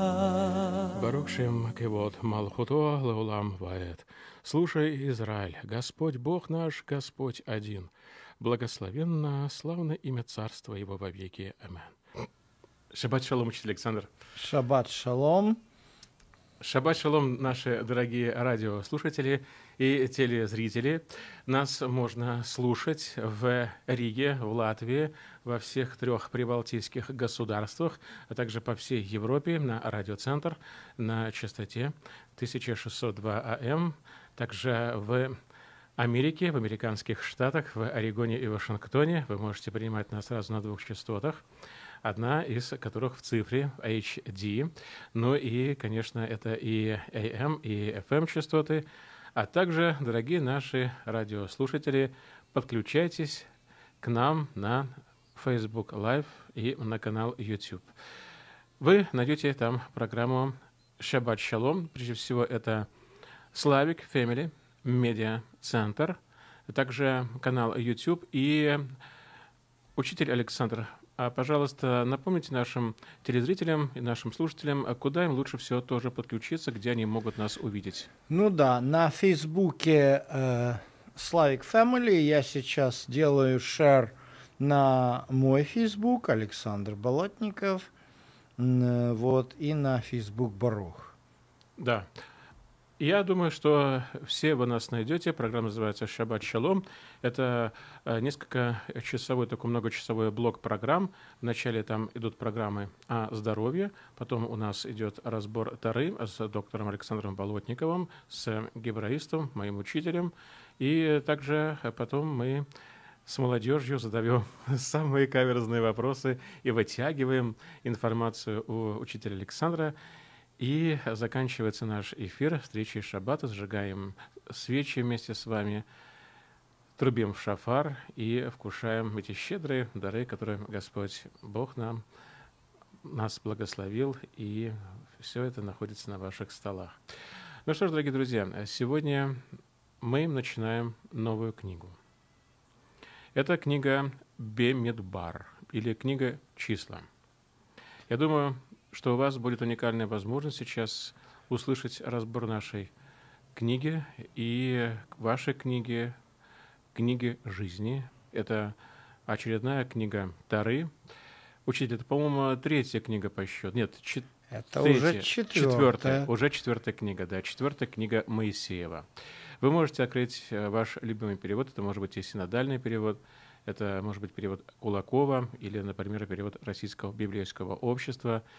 Барукшим кевод Малхуто Лаулам Ваэт. Слушай, Израиль, Господь Бог наш, Господь один. Благословенно, славно имя Царства Его вовеки. Амен. Шаббат шалом, учитель Александр. Шаббат шалом. Шаббат шалом, наши дорогие радиослушатели и телезрители. Нас можно слушать в Риге, в Латвии, во всех трех прибалтийских государствах, а также по всей Европе на радиоцентр на частоте 1602 АМ, также в Америке, в американских штатах, в Орегоне и Вашингтоне. Вы можете принимать нас сразу на двух частотах – одна из которых в цифре HD, ну и, конечно, это и AM, и FM частоты, а также, дорогие наши радиослушатели, подключайтесь к нам на Facebook Live и на канал YouTube. Вы найдете там программу Шабат Шалом». Прежде всего, это «Славик Фэмили», «Медиа Центр», также канал YouTube и учитель Александр а, пожалуйста, напомните нашим телезрителям и нашим слушателям, а куда им лучше всего тоже подключиться, где они могут нас увидеть. Ну да, на Фейсбуке э, Slavic Family я сейчас делаю шер на мой Фейсбук Александр Болотников, э, вот и на Фейсбук Барух. Да. Я думаю, что все вы нас найдете. Программа называется «Шаббат Шалом». Это э, несколько часовой, такой многочасовой блок программ. Вначале там идут программы о здоровье, потом у нас идет разбор Тары с доктором Александром Болотниковым, с гебраистом, моим учителем. И также э, потом мы с молодежью задаем самые каверзные вопросы и вытягиваем информацию у учителя Александра. И заканчивается наш эфир встречи шаббата. Сжигаем свечи вместе с вами, трубим в шафар и вкушаем эти щедрые дары, которые Господь Бог нам нас благословил, и все это находится на ваших столах. Ну что ж, дорогие друзья, сегодня мы начинаем новую книгу. Это книга Бемедбар или книга числа. Я думаю, что у вас будет уникальная возможность сейчас услышать разбор нашей книги и вашей книги, книги жизни. Это очередная книга Тары. Учитель, это, по-моему, третья книга по счету. Нет, чет... это третья, уже четвертая. четвертая. Уже четвертая книга, да, четвертая книга Моисеева. Вы можете открыть э, ваш любимый перевод. Это может быть и синодальный перевод, это может быть перевод Кулакова или, например, перевод Российского библейского общества –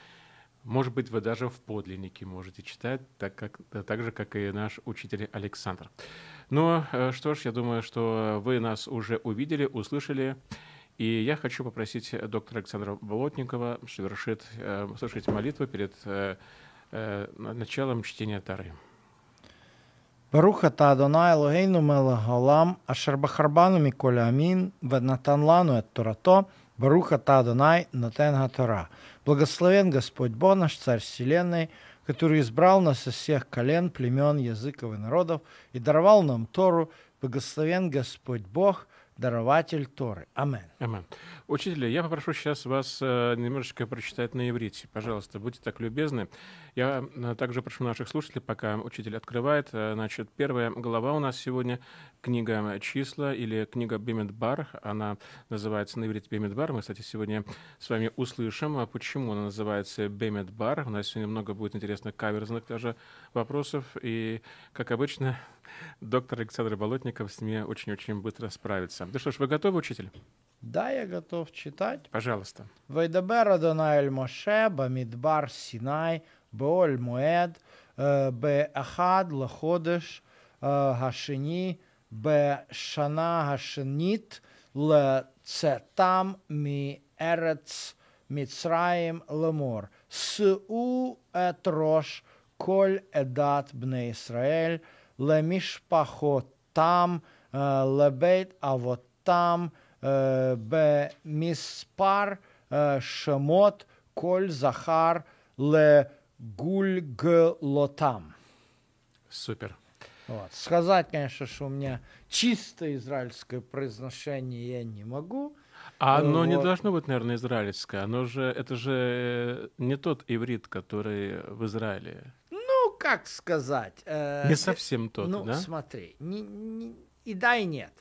может быть, вы даже в подлиннике можете читать, так, как, э, так же, как и наш учитель Александр. Ну что ж, я думаю, что вы нас уже увидели, услышали. И я хочу попросить доктора Александра Болотникова совершить, э, совершить молитву перед началом чтения Тары. ברוך אתה אדוני אלוהינו מלך העולם, אשר בחרבנו מכל העמים, ונתן לנו את תורתו, ברוך אתה אדוני Благословен Господь Бог наш, Царь Вселенной, который избрал нас из всех колен, племен, языков и народов и даровал нам Тору. Благословен Господь Бог, дарователь Торы. Амен. Амен. Учителя, я попрошу сейчас вас э, немножечко прочитать на иврите. Пожалуйста, будьте так любезны. Я э, также прошу наших слушателей, пока учитель открывает, э, значит, первая глава у нас сегодня книга э, «Числа» или книга «Бемедбар». Она называется на иврите «Бемедбар». Мы, кстати, сегодня с вами услышим, а почему она называется «Бемедбар». У нас сегодня много будет интересных каверзных даже вопросов. И, как обычно, доктор Александр Болотников с ними очень-очень быстро справится. Да ну что ж, вы готовы, учитель? Да, я готов читать. Пожалуйста. «Вайдабер Адонай Эль Моше, Бамидбар Синай». באוהל מועד אה, באחד לחודש אה, השני בשנה השנית לצאתם מארץ מצרים לאמור, שאו את ראש כל עדת בני ישראל למשפחותם, אה, לבית אבותם, במספר שמות כל זכר ל... Гульглотам. Супер. Вот. Сказать, конечно, что у меня чисто израильское произношение я не могу. А оно вот. не должно быть, наверное, израильское. Оно же, это же э, не тот иврит, который в Израиле. Ну, как сказать? Э, не совсем тот, ну, да? Ну, смотри, не, не, и да, и нет.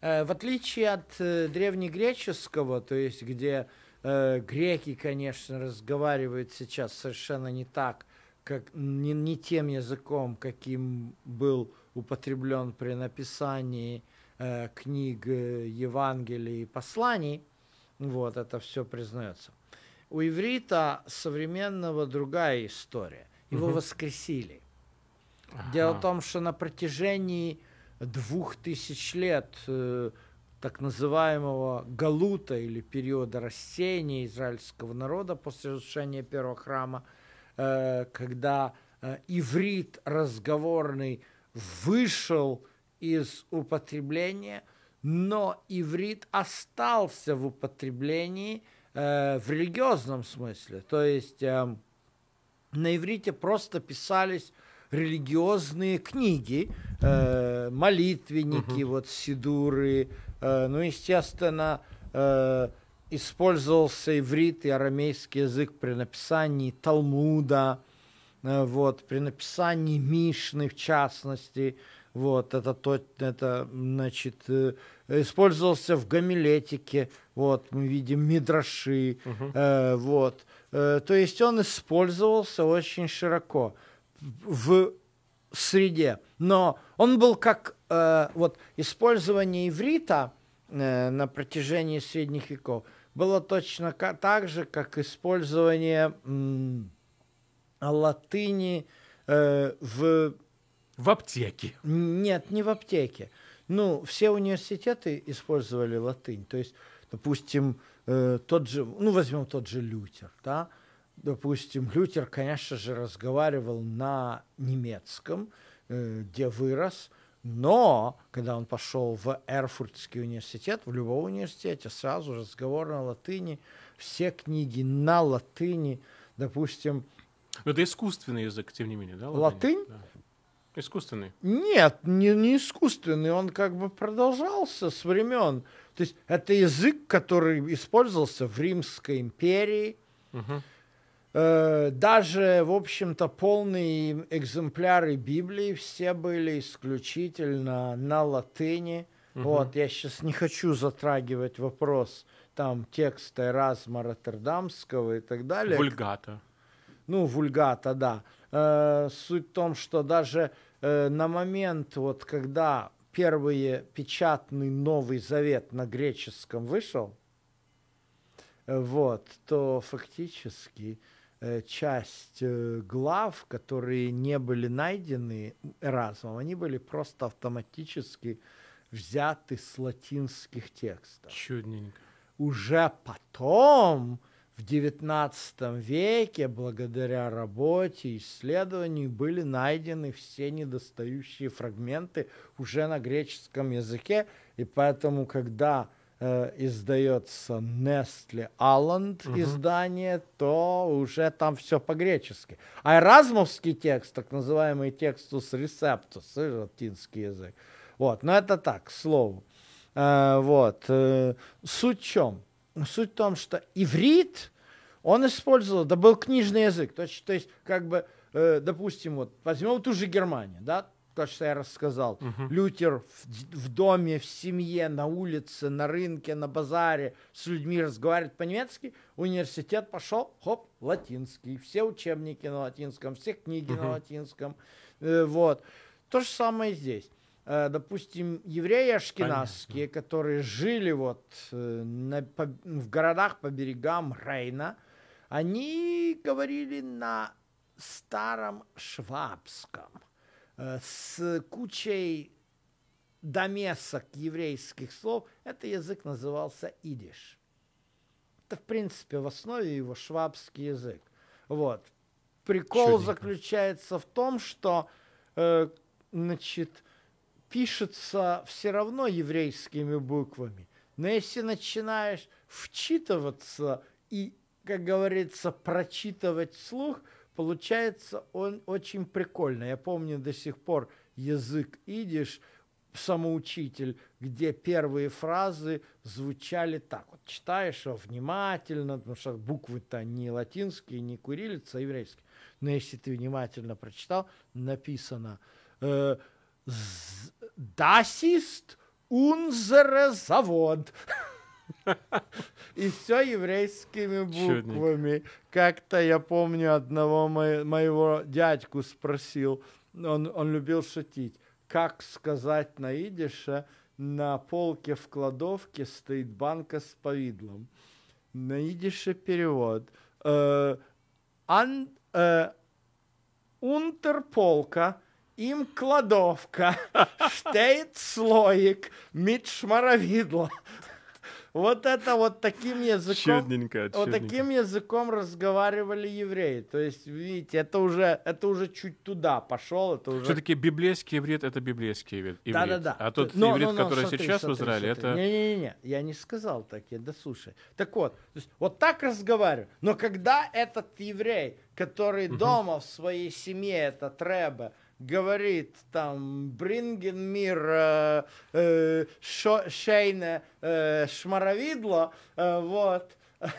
Э, в отличие от э, древнегреческого, то есть где Э, греки, конечно, разговаривают сейчас совершенно не так, как не, не тем языком, каким был употреблен при написании э, книг э, Евангелий и посланий. Вот это все признается. У иврита современного другая история. Его угу. воскресили. Ага. Дело в том, что на протяжении двух тысяч лет э, так называемого галута или периода растения израильского народа после разрушения первого храма, э, когда э, иврит разговорный вышел из употребления, но иврит остался в употреблении э, в религиозном смысле. То есть эм, на иврите просто писались религиозные книги, молитвенники, угу. вот сидуры, Э, ну, естественно, э, использовался иврит и арамейский язык при написании Талмуда, э, вот, при написании Мишны, в частности, вот, это, тот, это значит, использовался в гомилетике, вот, мы видим мидраши, угу. э, вот, э, то есть он использовался очень широко в среде, но он был как Э, вот использование иврита э, на протяжении средних веков было точно так же, как использование э, латыни э, в... В аптеке. Нет, не в аптеке. Ну, все университеты использовали латынь. То есть, допустим, э, тот же, ну, возьмем тот же Лютер, да, допустим, Лютер, конечно же, разговаривал на немецком, э, где вырос, но когда он пошел в Эрфуртский университет, в любом университете, сразу же разговор на латыни, все книги на латыни, допустим... Но ну, это искусственный язык, тем не менее, да? Латынь? латынь? Да. Искусственный? Нет, не, не искусственный, он как бы продолжался с времен. То есть это язык, который использовался в Римской империи, угу. Э, даже, в общем-то, полные экземпляры Библии все были исключительно на латыни. Угу. Вот, я сейчас не хочу затрагивать вопрос там текста Эразма Роттердамского и так далее. Вульгата. Ну, вульгата, да. Э, суть в том, что даже э, на момент, вот когда первый печатный Новый Завет на греческом вышел, вот, то фактически Э, часть э, глав, которые не были найдены разумом, они были просто автоматически взяты с латинских текстов. Чудненько. Уже потом, в XIX веке, благодаря работе и исследованию, были найдены все недостающие фрагменты уже на греческом языке. И поэтому, когда Э, издается Nestle Алланд угу. издание, то уже там все по-гречески. А эразмовский текст, так называемый текстус рецептус, латинский язык. Вот, но это так, к слову. Э, вот. Э, суть в чем? Суть в том, что иврит он использовал, да был книжный язык. То есть, то есть как бы, э, допустим, вот возьмем ту же Германию, да, то, что я рассказал. Угу. Лютер в, в доме, в семье, на улице, на рынке, на базаре с людьми разговаривает по-немецки. Университет пошел, хоп, латинский. Все учебники на латинском, все книги угу. на латинском. Э, вот. То же самое здесь. Э, допустим, евреи ашкенадские, которые жили вот э, на, по, в городах по берегам Рейна, они говорили на старом швабском. Э, с кучей домесок еврейских слов, этот язык назывался идиш. Это, в принципе, в основе его швабский язык. Вот. Прикол Чудненько. заключается в том, что, э, значит, пишется все равно еврейскими буквами. Но если начинаешь вчитываться и, как говорится, прочитывать слух Получается он очень прикольно. Я помню до сих пор язык идиш, самоучитель, где первые фразы звучали так. Вот читаешь внимательно, потому что буквы-то не латинские, не курилица, а еврейские. Но если ты внимательно прочитал, написано э, «Дасист унзере завод». И все еврейскими буквами. Как-то я помню одного мо- моего дядьку спросил, он, он любил шутить, как сказать на идише на полке в кладовке стоит банка с повидлом. На идише перевод. Э, ан, э, унтерполка, им кладовка, штейт слоик, мит шмаровидло. Вот это вот таким языком... Чудненько, чудненько. Вот таким языком разговаривали евреи. То есть, видите, это уже, это уже чуть туда пошел. Это уже... Все-таки библейский еврей это библейский еврей. Да-да-да. А тот но, еврей, но, но, который смотри, сейчас смотри, в Израиле, смотри. это... Не-не-не, я не сказал так, я слушай. Так вот, есть, вот так разговариваю. Но когда этот еврей, который угу. дома в своей семье, это треба, говорит там «Bringen мир э, э, шо, Шейне э, Шмаровидло», э, вот,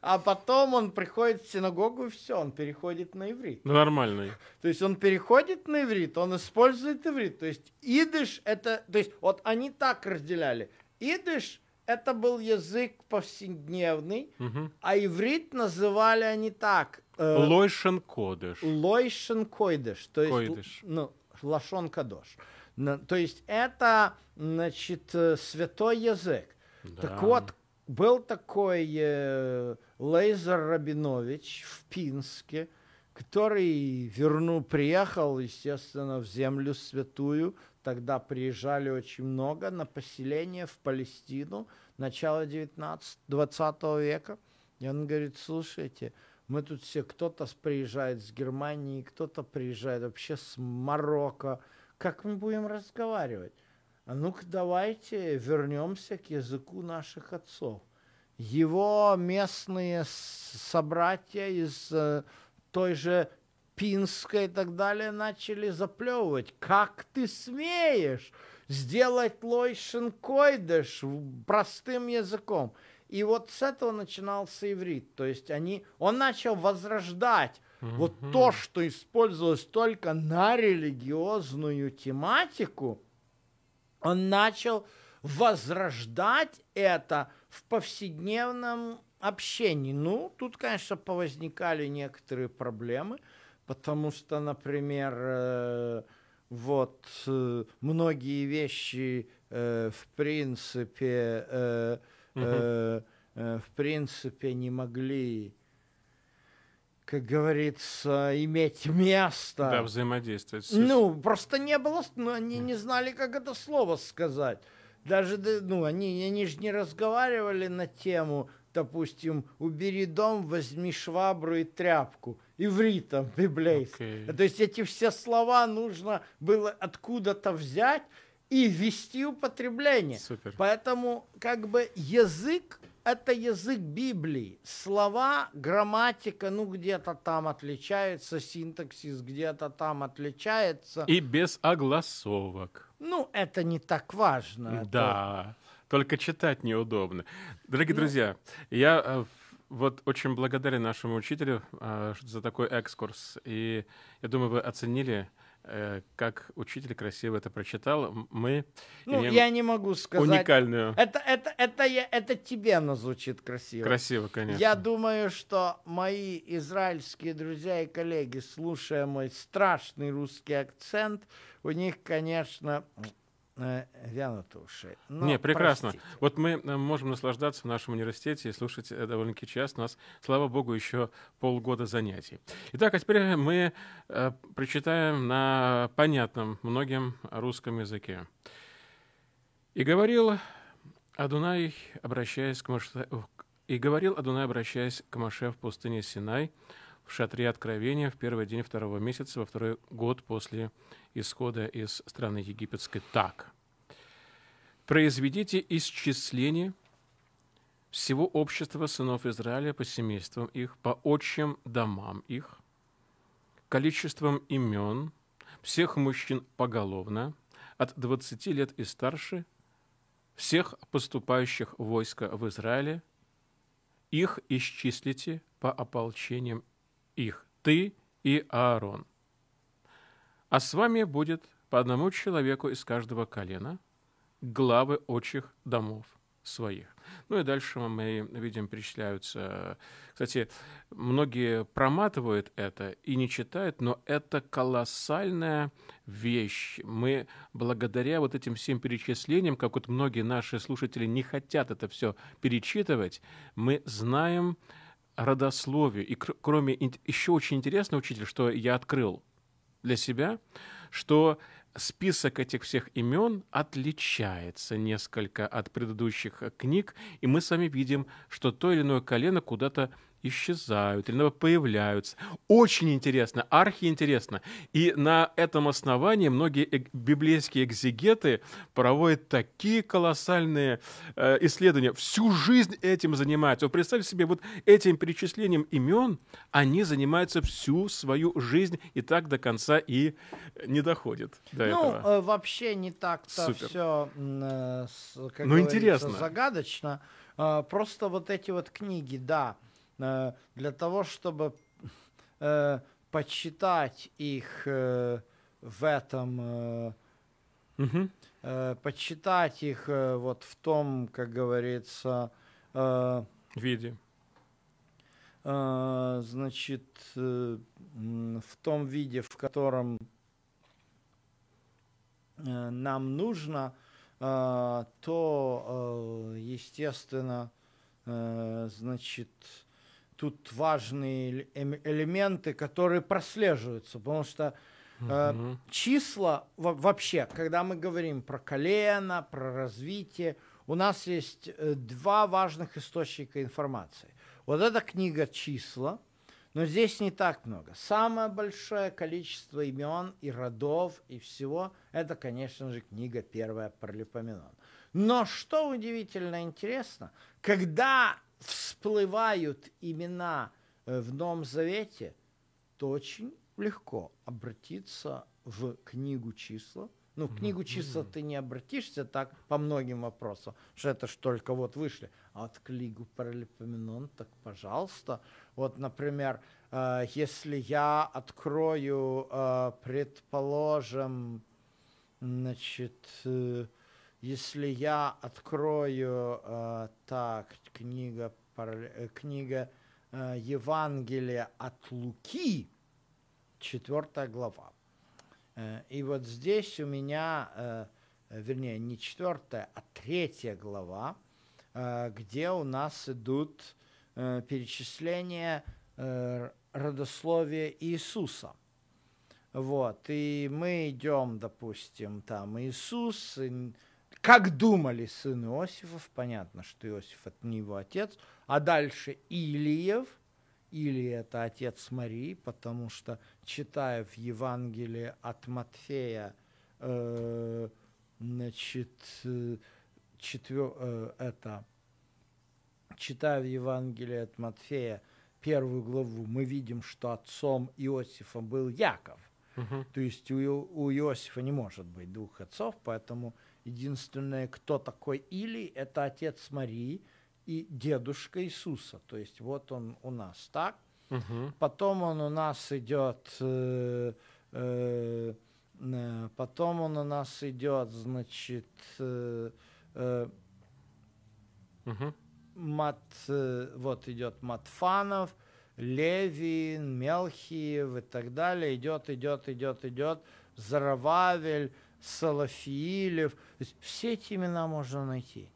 а потом он приходит в синагогу, и все, он переходит на иврит. Ну, нормальный. То есть он переходит на иврит, он использует иврит. То есть идыш это... То есть вот они так разделяли. Идыш это был язык повседневный, угу. а иврит называли они так. Э, Лойшен кодыш. Лойшен койдыш. То есть, койдыш. Ну, лашон кадош. То есть это, значит, э, святой язык. Да. Так вот, был такой э, Лейзер Рабинович в Пинске, который верну, приехал, естественно, в землю святую. Тогда приезжали очень много на поселение в Палестину, начало 19-20 века. И он говорит, слушайте, мы тут все, кто-то приезжает с Германии, кто-то приезжает вообще с Марокко. Как мы будем разговаривать? А ну-ка давайте вернемся к языку наших отцов. Его местные собратья из э, той же Пинска и так далее начали заплевывать. Как ты смеешь сделать Лойшин простым языком? И вот с этого начинался иврит. То есть они, он начал возрождать mm-hmm. вот то, что использовалось только на религиозную тематику, он начал возрождать это в повседневном общении. Ну, тут, конечно, повозникали некоторые проблемы, потому что, например, э, вот э, многие вещи, э, в принципе, Э, э, в принципе не могли как говорится, иметь место. Да, взаимодействовать. Ну, просто не было, ну, они не знали, как это слово сказать. Даже, ну, они, они же не разговаривали на тему, допустим, убери дом, возьми швабру и тряпку. Ивритом библейским. Okay. То есть эти все слова нужно было откуда-то взять, и вести употребление. Супер. Поэтому как бы язык это язык Библии. Слова, грамматика, ну где-то там отличается, синтаксис где-то там отличается. И без огласовок. Ну, это не так важно. А да, это... только читать неудобно. Дорогие ну... друзья, я э, вот очень благодарен нашему учителю э, за такой экскурс. И я думаю, вы оценили Э, как учитель красиво это прочитал, мы ну, имеем я не могу сказать. уникальную... Это, это, это, я, это тебе оно звучит красиво. Красиво, конечно. Я думаю, что мои израильские друзья и коллеги, слушая мой страшный русский акцент, у них, конечно, Э, вянут уши. Но Не, прекрасно. Простите. Вот мы э, можем наслаждаться в нашем университете и слушать э, довольно-таки часто. У нас, слава богу, еще полгода занятий. Итак, а теперь мы э, прочитаем на понятном многим русском языке. «И говорил Адунай, обращаясь к, Маше... и говорил Адунай, обращаясь к Маше в пустыне Синай, — в шатре Откровения в первый день второго месяца, во второй год после исхода из страны египетской. Так, произведите исчисление всего общества сынов Израиля по семействам их, по отчим домам их, количеством имен, всех мужчин поголовно, от 20 лет и старше, всех поступающих войска в Израиле, их исчислите по ополчениям их ты и Аарон. А с вами будет по одному человеку из каждого колена главы отчих домов своих. Ну и дальше мы видим, перечисляются... Кстати, многие проматывают это и не читают, но это колоссальная вещь. Мы благодаря вот этим всем перечислениям, как вот многие наши слушатели не хотят это все перечитывать, мы знаем, родословию. И кр кроме еще очень интересно, учитель, что я открыл для себя, что список этих всех имен отличается несколько от предыдущих э, книг, и мы сами видим, что то или иное колено куда-то исчезают или появляются. Очень интересно, архиинтересно. И на этом основании многие э библейские экзегеты проводят такие колоссальные э, исследования. Всю жизнь этим занимаются. Вы представьте себе, вот этим перечислением имен они занимаются всю свою жизнь и так до конца и не доходит до ну, этого. Ну, вообще не так-то все, э, как ну, интересно. загадочно. Э, просто вот эти вот книги, да, Э, для того, чтобы э, почитать их э, в этом, угу. почитать их вот в том, как говорится, виде. Значит, в том виде, в котором нам нужно, то, естественно, значит, тут важные эм, элементы, которые прослеживаются, потому что угу. э, числа вообще, когда мы говорим про колено, про развитие, у нас есть э, два важных источника информации. Вот эта книга «Числа», но здесь не так много. Самое большое количество имен и родов и всего – это, конечно же, книга первая про Паралипоменон. Но что удивительно интересно, когда всплывают имена э, в Новом Завете, то очень легко обратиться в книгу числа. Ну, в книгу числа ты не обратишься так по многим вопросам, что это ж только вот вышли. А вот книгу Паралипоменон, так пожалуйста. Вот, например, э, если я открою, э, предположим, значит... Э, если я открою, э, так, книга, э, книга э, Евангелия от Луки, четвертая глава. Э, и вот здесь у меня, э, вернее, не четвертая а третья глава, э, где у нас идут перечисления родословия Иисуса. Вот, и мы идем, допустим, там Иисус, как думали сын Иосифов, понятно, что Иосиф – это не его отец, а дальше Илиев, или это отец Марии, потому что, читая в Евангелии от Матфея, э, значит, э, четвер, э, это, читая в Евангелии от Матфея первую главу, мы видим, что отцом Иосифа был Яков. Угу. То есть у, у Иосифа не может быть двух отцов, поэтому Единственное, кто такой Или, это отец Марии и дедушка Иисуса. То есть вот он у нас, так? Угу. Потом он у нас идет, э, э, потом он у нас идет, значит, э, э, угу. Мат, э, вот идет Матфанов, Левин, Мелхиев и так далее. Идет, идет, идет, идет. Зарававель, Салафилев. Все эти имена можно найти.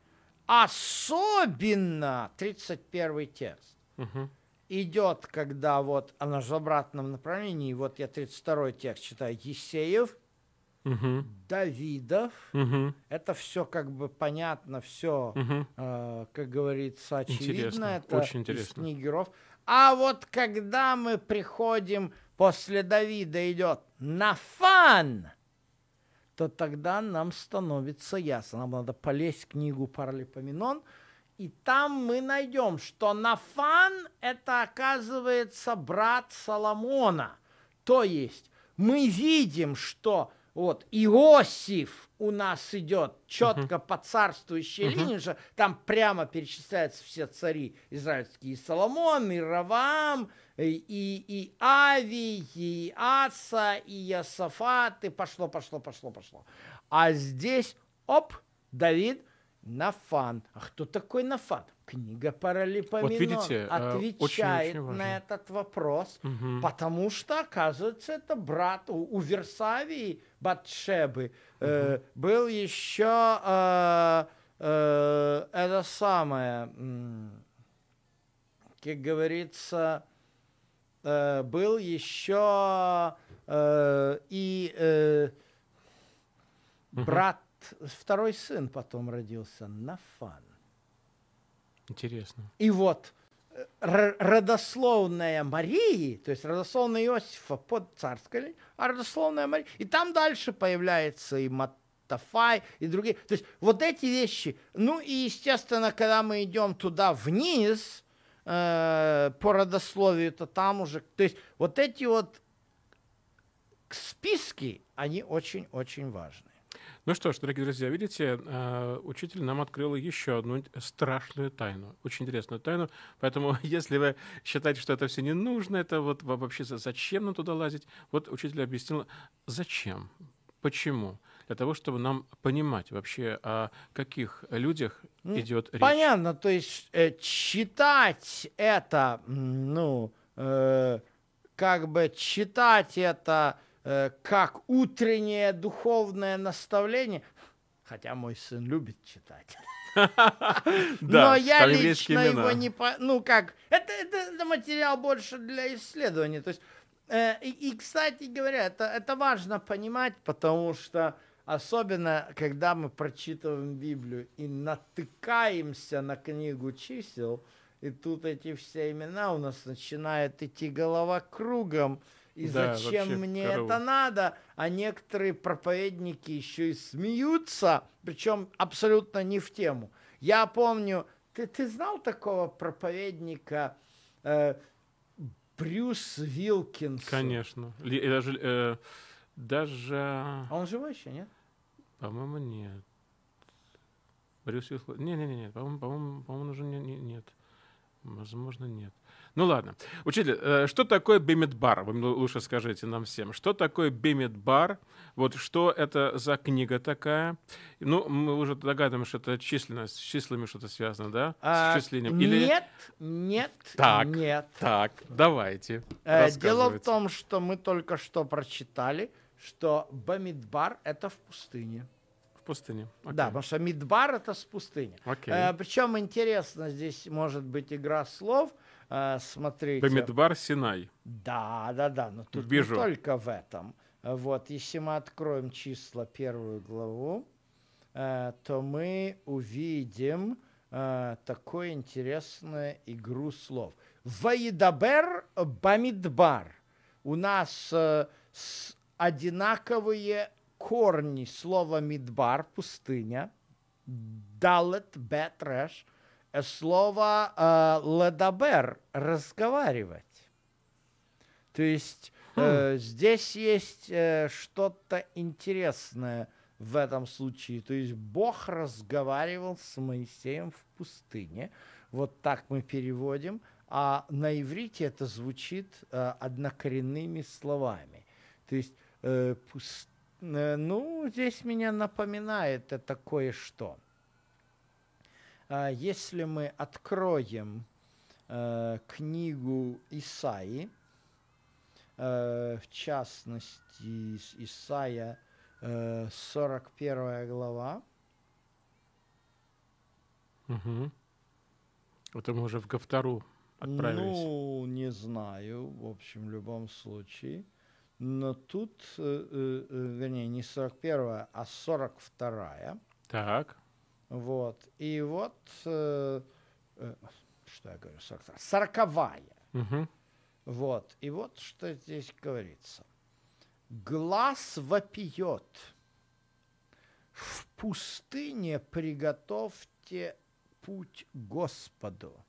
Особенно 31 текст. Угу. Идет, когда вот она же в обратном направлении, вот я 32 текст читаю, Есеев, угу. Давидов. Угу. Это все как бы понятно, все, угу. э, как говорится, очевидно. Интересно. Это Очень интересно. из А вот когда мы приходим, после Давида идет Нафан, то тогда нам становится ясно. Нам надо полезть в книгу Паралипоменон, и там мы найдем, что Нафан – это, оказывается, брат Соломона. То есть мы видим, что вот Иосиф – у нас идет четко uh-huh. по царствующей uh-huh. линии, же там прямо перечисляются все цари израильские, и Соломон, и Равам, и, и, и Ави, и Аса, и Ясафат, и пошло, пошло, пошло, пошло. А здесь, оп, Давид, Нафан. А кто такой Нафан? Книга Паралипоменон вот видите, э, отвечает очень, очень на этот вопрос, угу. потому что, оказывается, это брат у, у Версавии Батшебы – Э, был еще э, а, э, это самое, как говорится, э, был еще э, и э, брат, второй сын потом родился, Нафан. Интересно. И вот родословная Марии, то есть родословная Иосифа под царской, а родословная Марии. И там дальше появляется и Матафай, и другие. То есть вот эти вещи. Ну и, естественно, когда мы идем туда вниз, э, по родословию, то там уже... То есть вот эти вот списки, они очень-очень важны. Ну что ж, дорогие друзья, видите, э, учитель нам открыл еще одну страшную тайну, очень интересную тайну. Поэтому, если вы считаете, что это все не нужно, это вот вообще зачем нам туда лазить, вот учитель объяснил, зачем, почему для того, чтобы нам понимать вообще, о каких людях ну, идет речь. Понятно, то есть э, читать это, ну, э, как бы читать это Э, как утреннее духовное наставление, хотя мой сын любит читать. Но я лично его не... по, Ну как, это материал больше для исследования. То есть, э, и, кстати говоря, это, это важно понимать, потому что особенно, когда мы прочитываем Библию и натыкаемся на книгу чисел, и тут эти все имена у нас начинает идти голова кругом, и да, зачем мне корову. это надо? А некоторые проповедники еще и смеются, причем абсолютно не в тему. Я помню, ты, ты знал такого проповедника э, Брюс Вилкинс? Конечно. Ли, э, даже, э, даже... А он живой еще, нет? По-моему, нет. Брюс Вилкинс... Не-не-не, по-моему, по-моему, по-моему, уже не, не, нет. Возможно, нет. Ну ладно. Учитель, э, что такое Бемидбар? Вы лучше скажите нам всем. Что такое Бемидбар? Вот что это за книга такая? Ну, мы уже догадываемся, что это численность, с числами что-то связано, да? А, с числением. Или... Нет, нет, так, нет. Так, давайте. Э, дело в том, что мы только что прочитали, что бемидбар это в пустыне пустыне. Okay. Да, потому что Мидбар это с пустыни. Okay. Э, причем интересно, здесь может быть игра слов – а, смотрите. Бамидбар Синай. Да, да, да. Но тут Вижу. не только в этом. Вот, если мы откроем числа первую главу, э, то мы увидим э, такую интересную игру слов. Ваидабер Бамидбар. У нас э, одинаковые корни слова мидбар, пустыня, далет, бетреш – слово э, «ладабер» – разговаривать. То есть э, хм. здесь есть э, что-то интересное в этом случае. То есть Бог разговаривал с Моисеем в пустыне. Вот так мы переводим. А на иврите это звучит э, однокоренными словами. То есть э, пуст... э, ну, здесь меня напоминает это кое-что. А, если мы откроем э, книгу Исаи, э, в частности, Исаия 41 э, глава. Угу. Это мы уже в Гавтору отправились. Ну, не знаю, в общем, в любом случае. Но тут, вернее, не 41, а 42. Так. Вот. И вот, э, э, что я говорю, сороковая. 40 угу. Вот. И вот что здесь говорится. Глаз вопиет. В пустыне приготовьте путь Господу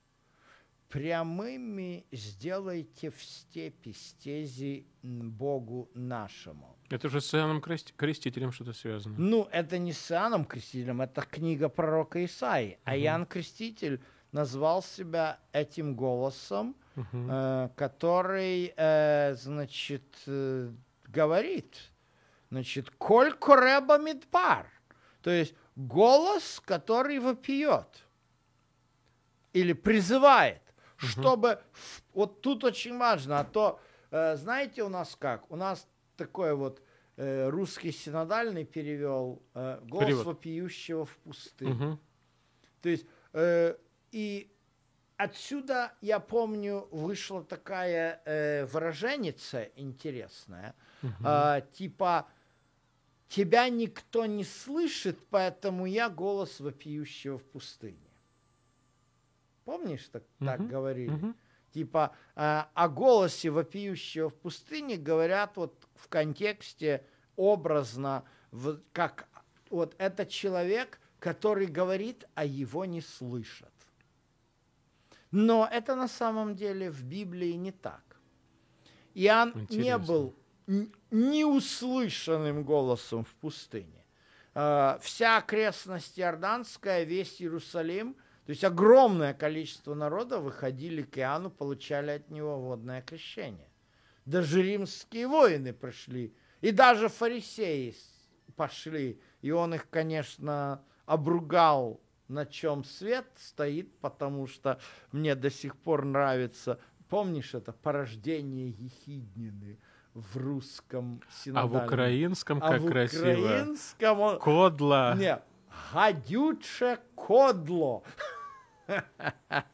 прямыми сделайте в степи стези Богу нашему. Это же с Иоанном Крестителем что-то связано. Ну, это не с Иоанном Крестителем, это книга пророка Исаи. Угу. А Иоанн Креститель назвал себя этим голосом, угу. э, который, э, значит, э, говорит, значит, «Коль кореба медпар, то есть голос, который вопиет или призывает чтобы... Вот тут очень важно, а то, э, знаете, у нас как? У нас такое вот э, русский синодальный перевел э, голос вопиющего в пустыне. Угу. То есть, и отсюда, я помню, вышла такая э, выраженница интересная, угу. э, типа «тебя никто не слышит, поэтому я голос вопиющего в пустыне». Помнишь, так, угу. так говорили? Угу. Типа э, о голосе вопиющего в пустыне говорят вот в контексте образно, в, как вот этот человек, который говорит, а его не слышат. Но это на самом деле в Библии не так. Иоанн Интересно. не был неуслышанным голосом в пустыне. Э, вся окрестность Иорданская, весь Иерусалим – то есть огромное количество народа выходили к Иоанну, получали от него водное крещение. Даже римские воины пришли, и даже фарисеи пошли. И он их, конечно, обругал, на чем свет стоит, потому что мне до сих пор нравится, помнишь это, порождение Ехиднины в русском синодальном. А в украинском а как а в красиво. украинском он... Кодла. Нет, гадючее кодло.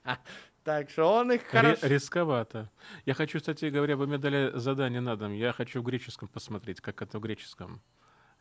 Так что он их хорошо... Рисковато. Я хочу, кстати говоря, об медали задания на дом. Я хочу в греческом посмотреть, как это в греческом.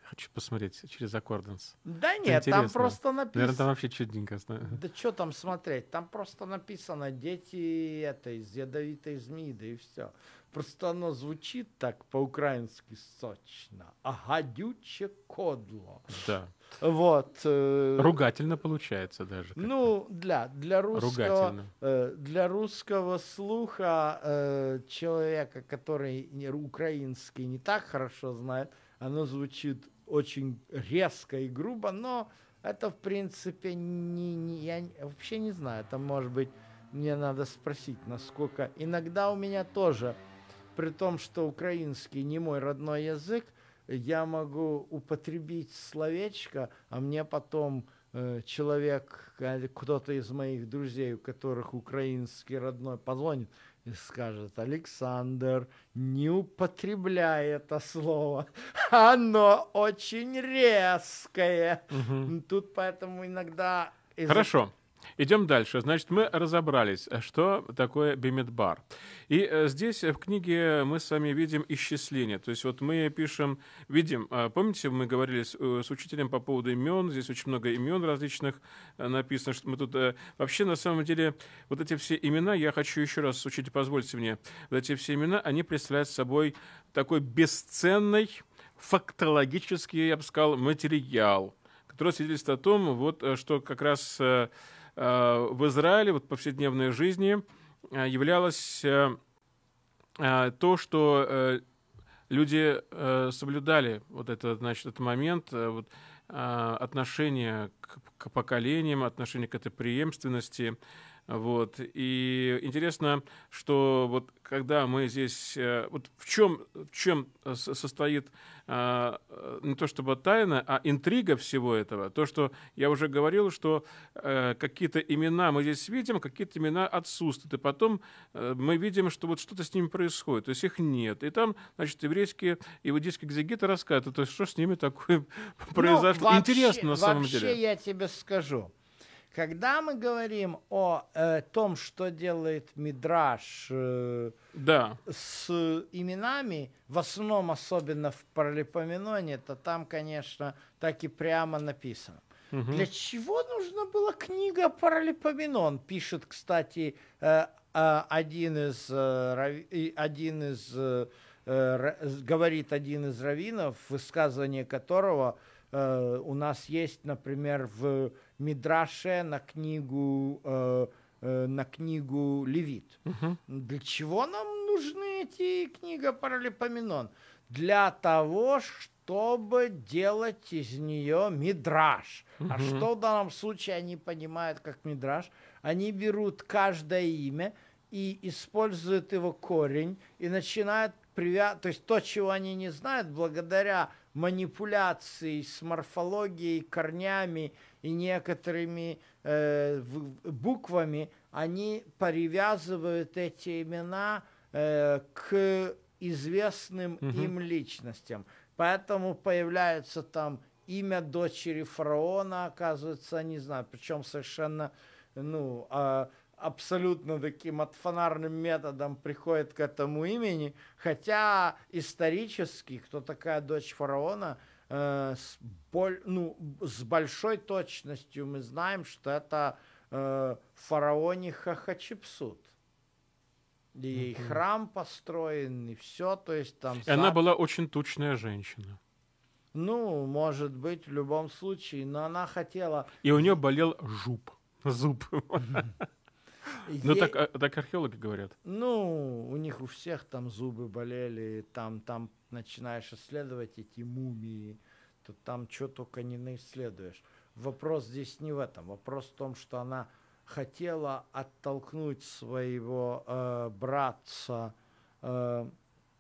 Хочу посмотреть через аккорденс. Да нет, там просто написано... Наверное, там вообще чудненько. Да что там смотреть? Там просто написано «Дети это, из ядовитой змеи», да и все. Просто оно звучит так по-украински сочно. А гадюче кодло. Да. Вот. Э, Ругательно получается даже. Ну, для, для русского... Э, для русского слуха э, человека, который украинский не так хорошо знает, оно звучит очень резко и грубо, но это, в принципе, не, не, я вообще не знаю. Это, может быть, мне надо спросить, насколько... Иногда у меня тоже при том, что украинский не мой родной язык, я могу употребить словечко, а мне потом э, человек, кто-то из моих друзей, у которых украинский родной, позвонит и скажет, Александр не употребляй это слово, оно очень резкое. Угу. Тут поэтому иногда... Язык... Хорошо. Идем дальше. Значит, мы разобрались, что такое бимидбар. И э, здесь в книге мы с вами видим исчисление. То есть вот мы пишем, видим, а, помните, мы говорили с, э, с учителем по поводу имен, здесь очень много имен различных э, написано, что мы тут... Вообще, на самом деле, вот эти все имена, я хочу еще раз, учитель, позвольте мне, вот эти все имена, они представляют собой такой бесценный фактологический, я бы сказал, материал, который свидетельствует о том, вот, что как раз Э, в Израиле, вот повседневной жизни, э, являлось э, то, что люди соблюдали вот этот, значит, этот момент, вот, отношение к, к поколениям, отношение к этой преемственности, вот. И интересно, что вот когда мы здесь... Э, вот в чем, в чем э, состоит а, э, не то чтобы тайна, а интрига всего этого. То, что я уже говорил, что какие-то имена мы здесь видим, какие-то имена отсутствуют. И потом мы видим, что вот что-то с ними происходит. То есть их нет. И там, значит, еврейские, иудейские экзегеты рассказывают, то есть что с ними такое ну, произошло. Вообще, Интересно на самом деле. Вообще я тебе скажу. Когда мы говорим о э, том, что делает Мидраш э, да. с именами, в основном, особенно в Паралипоменоне, то там, конечно, так и прямо написано. Угу. Для чего нужна была книга Паралипоменон? Пишет, кстати, э, э, один из, э, один из э, э, говорит один из раввинов, высказывание которого э, у нас есть, например, в Мидраше на книгу, э, э, на книгу Левит. Угу. Для чего нам нужны эти книга Паралипоменон? Для того, чтобы делать из нее мидраж. Угу. А что в данном случае они понимают как мидраж? Они берут каждое имя и используют его корень и начинают привязывать, то есть то, чего они не знают, благодаря манипуляции с морфологией, корнями и некоторыми э, буквами они привязывают эти имена э, к известным угу. им личностям. Поэтому появляется там имя дочери фараона, оказывается, не знаю, причем совершенно, ну, э, абсолютно таким отфонарным методом приходит к этому имени, хотя исторически, кто такая дочь фараона – Э, с, боль, ну, с большой точностью мы знаем, что это э, фараониха Хачепсут. И угу. храм построен, и все, то есть там... И сад... она была очень тучная женщина. Ну, может быть, в любом случае, но она хотела... И у нее болел жуп, зуб. Ну, Ей... так, а, так археологи говорят. Ну, у них у всех там зубы болели, там, там начинаешь исследовать эти мумии, то там что только не исследуешь. Вопрос здесь не в этом. Вопрос в том, что она хотела оттолкнуть своего э, братца э,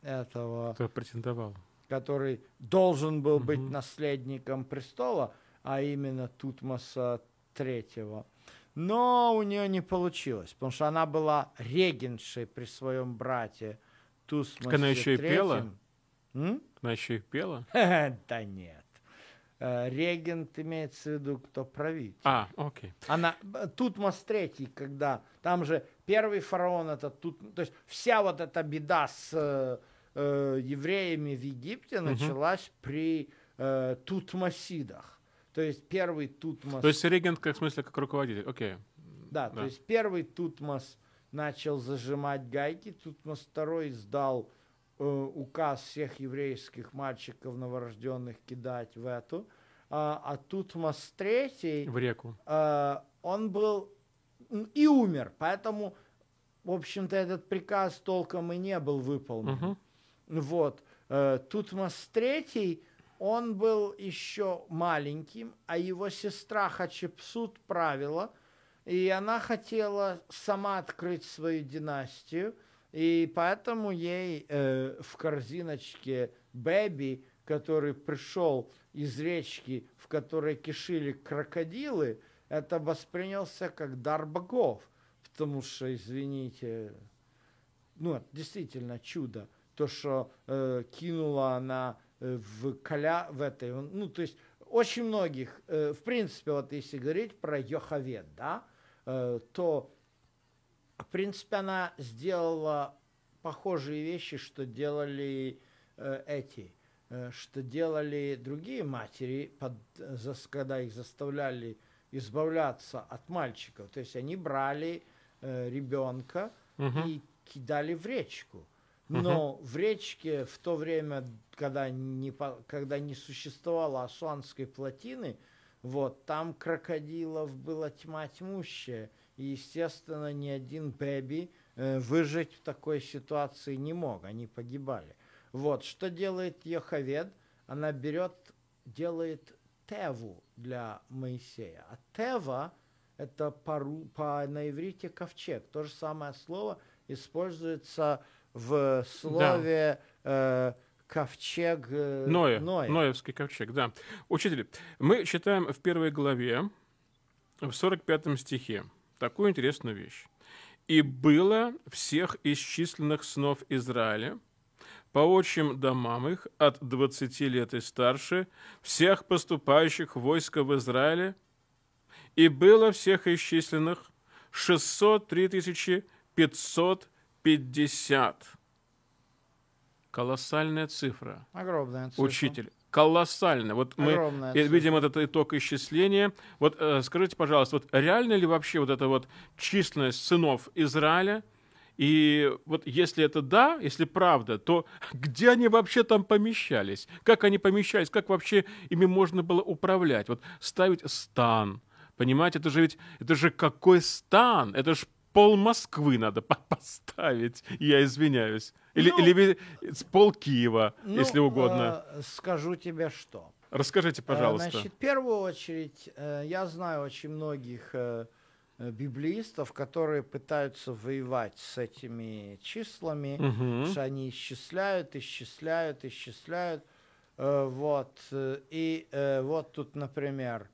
этого... Кто претендовал. Который должен был угу. быть наследником престола, а именно Тутмоса третьего. Но у нее не получилось, потому что она была регеншей при своем брате Тусмосе Так она еще третьем. и пела? М? Она еще и пела? Да нет. Э, регент имеется в виду, кто правитель. А, окей. Она, Тутмос третий, когда там же первый фараон, это тут, то есть вся вот эта беда с э, э, евреями в Египте началась при э, Тутмосидах то есть первый Тутмос... То есть регент, как, в смысле, как руководитель, окей. Okay. Да, да, то есть первый Тутмос начал зажимать гайки, Тутмос второй сдал э, указ всех еврейских мальчиков новорожденных кидать в эту, а, а Тутмос третий... В реку. Э, он был и умер, поэтому, в общем-то, этот приказ толком и не был выполнен. Угу. Вот. Э, Тутмос третий... III он был еще маленьким, а его сестра Хачепсут правила, и она хотела сама открыть свою династию, и поэтому ей э, в корзиночке Бэби, который пришел из речки, в которой кишили крокодилы, это воспринялся как дар богов, потому что, извините, ну, действительно чудо, то, что э, кинула она Э, в коля в этой, ну, то есть очень многих, э, в принципе, вот если говорить про Йохавет, да, э, то, в принципе, она сделала похожие вещи, что делали эти, что делали другие матери, под, когда их заставляли избавляться от мальчиков. То есть они брали ребенка угу. и кидали в речку. Но в речке в то время, когда не, когда не существовало Асуанской плотины, вот, там крокодилов была тьма тьмущая. И, естественно, ни один бэби э, выжить в такой ситуации не мог. Они погибали. Вот, что делает Йоховед? Она берет, делает теву для Моисея. А тева – это по, по, на иврите ковчег. То же самое слово используется в слове да. э, ковчег э, Ноя. Ноя. Ноевский ковчег, да. Учители, мы читаем в первой главе, в 45 стихе, такую интересную вещь. «И было всех исчисленных снов Израиля, по отчим домам их, от двадцати лет и старше, всех поступающих в войско в Израиле, и было всех исчисленных шестьсот три тысячи пятьсот 50. Колоссальная цифра. Огромная цифра. Учитель. Колоссально. Вот мы цифра. видим этот итог исчисления. Вот э, скажите, пожалуйста, вот реально ли вообще вот эта вот численность сынов Израиля? И вот если это да, если правда, то где они вообще там помещались? Как они помещались? Как вообще ими можно было управлять? Вот ставить стан. Понимаете, это же ведь, это же какой стан? Это же пол Москвы надо по поставить, я извиняюсь. Или, ну, или пол Киева, ну, если угодно. Э, скажу тебе что. Расскажите, э, пожалуйста. Значит, в первую очередь, э, я знаю очень многих э, библеистов, которые пытаются воевать с этими числами, угу. что они исчисляют, исчисляют, исчисляют. Вот. И вот тут, например,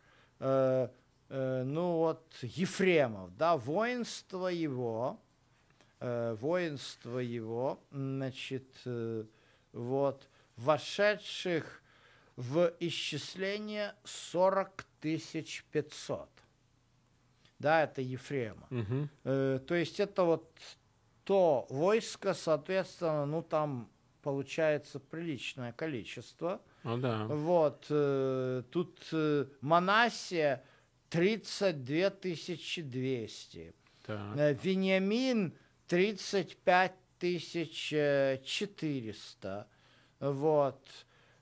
Э, ну вот Ефремов, да, воинство его, э, воинство его, значит, э, вот, вошедших в исчисление 40 тысяч 500. Да, это Ефрема. Угу. то есть это вот то войско, соответственно, ну там получается приличное количество. Ну да. Вот, тут э, Манасия 32 200. Так. Э, Вениамин 35 400. Вот.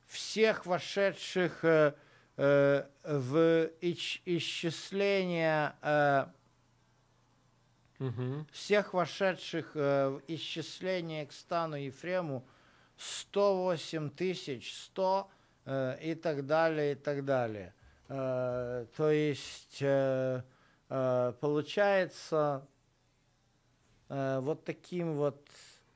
Всех вошедших э, э в ич, исчисление э, угу. всех вошедших э, в исчисление к стану Ефрему 108 тысяч 100 э, и так далее, и так далее. Э, то есть э, э, получается вот таким вот...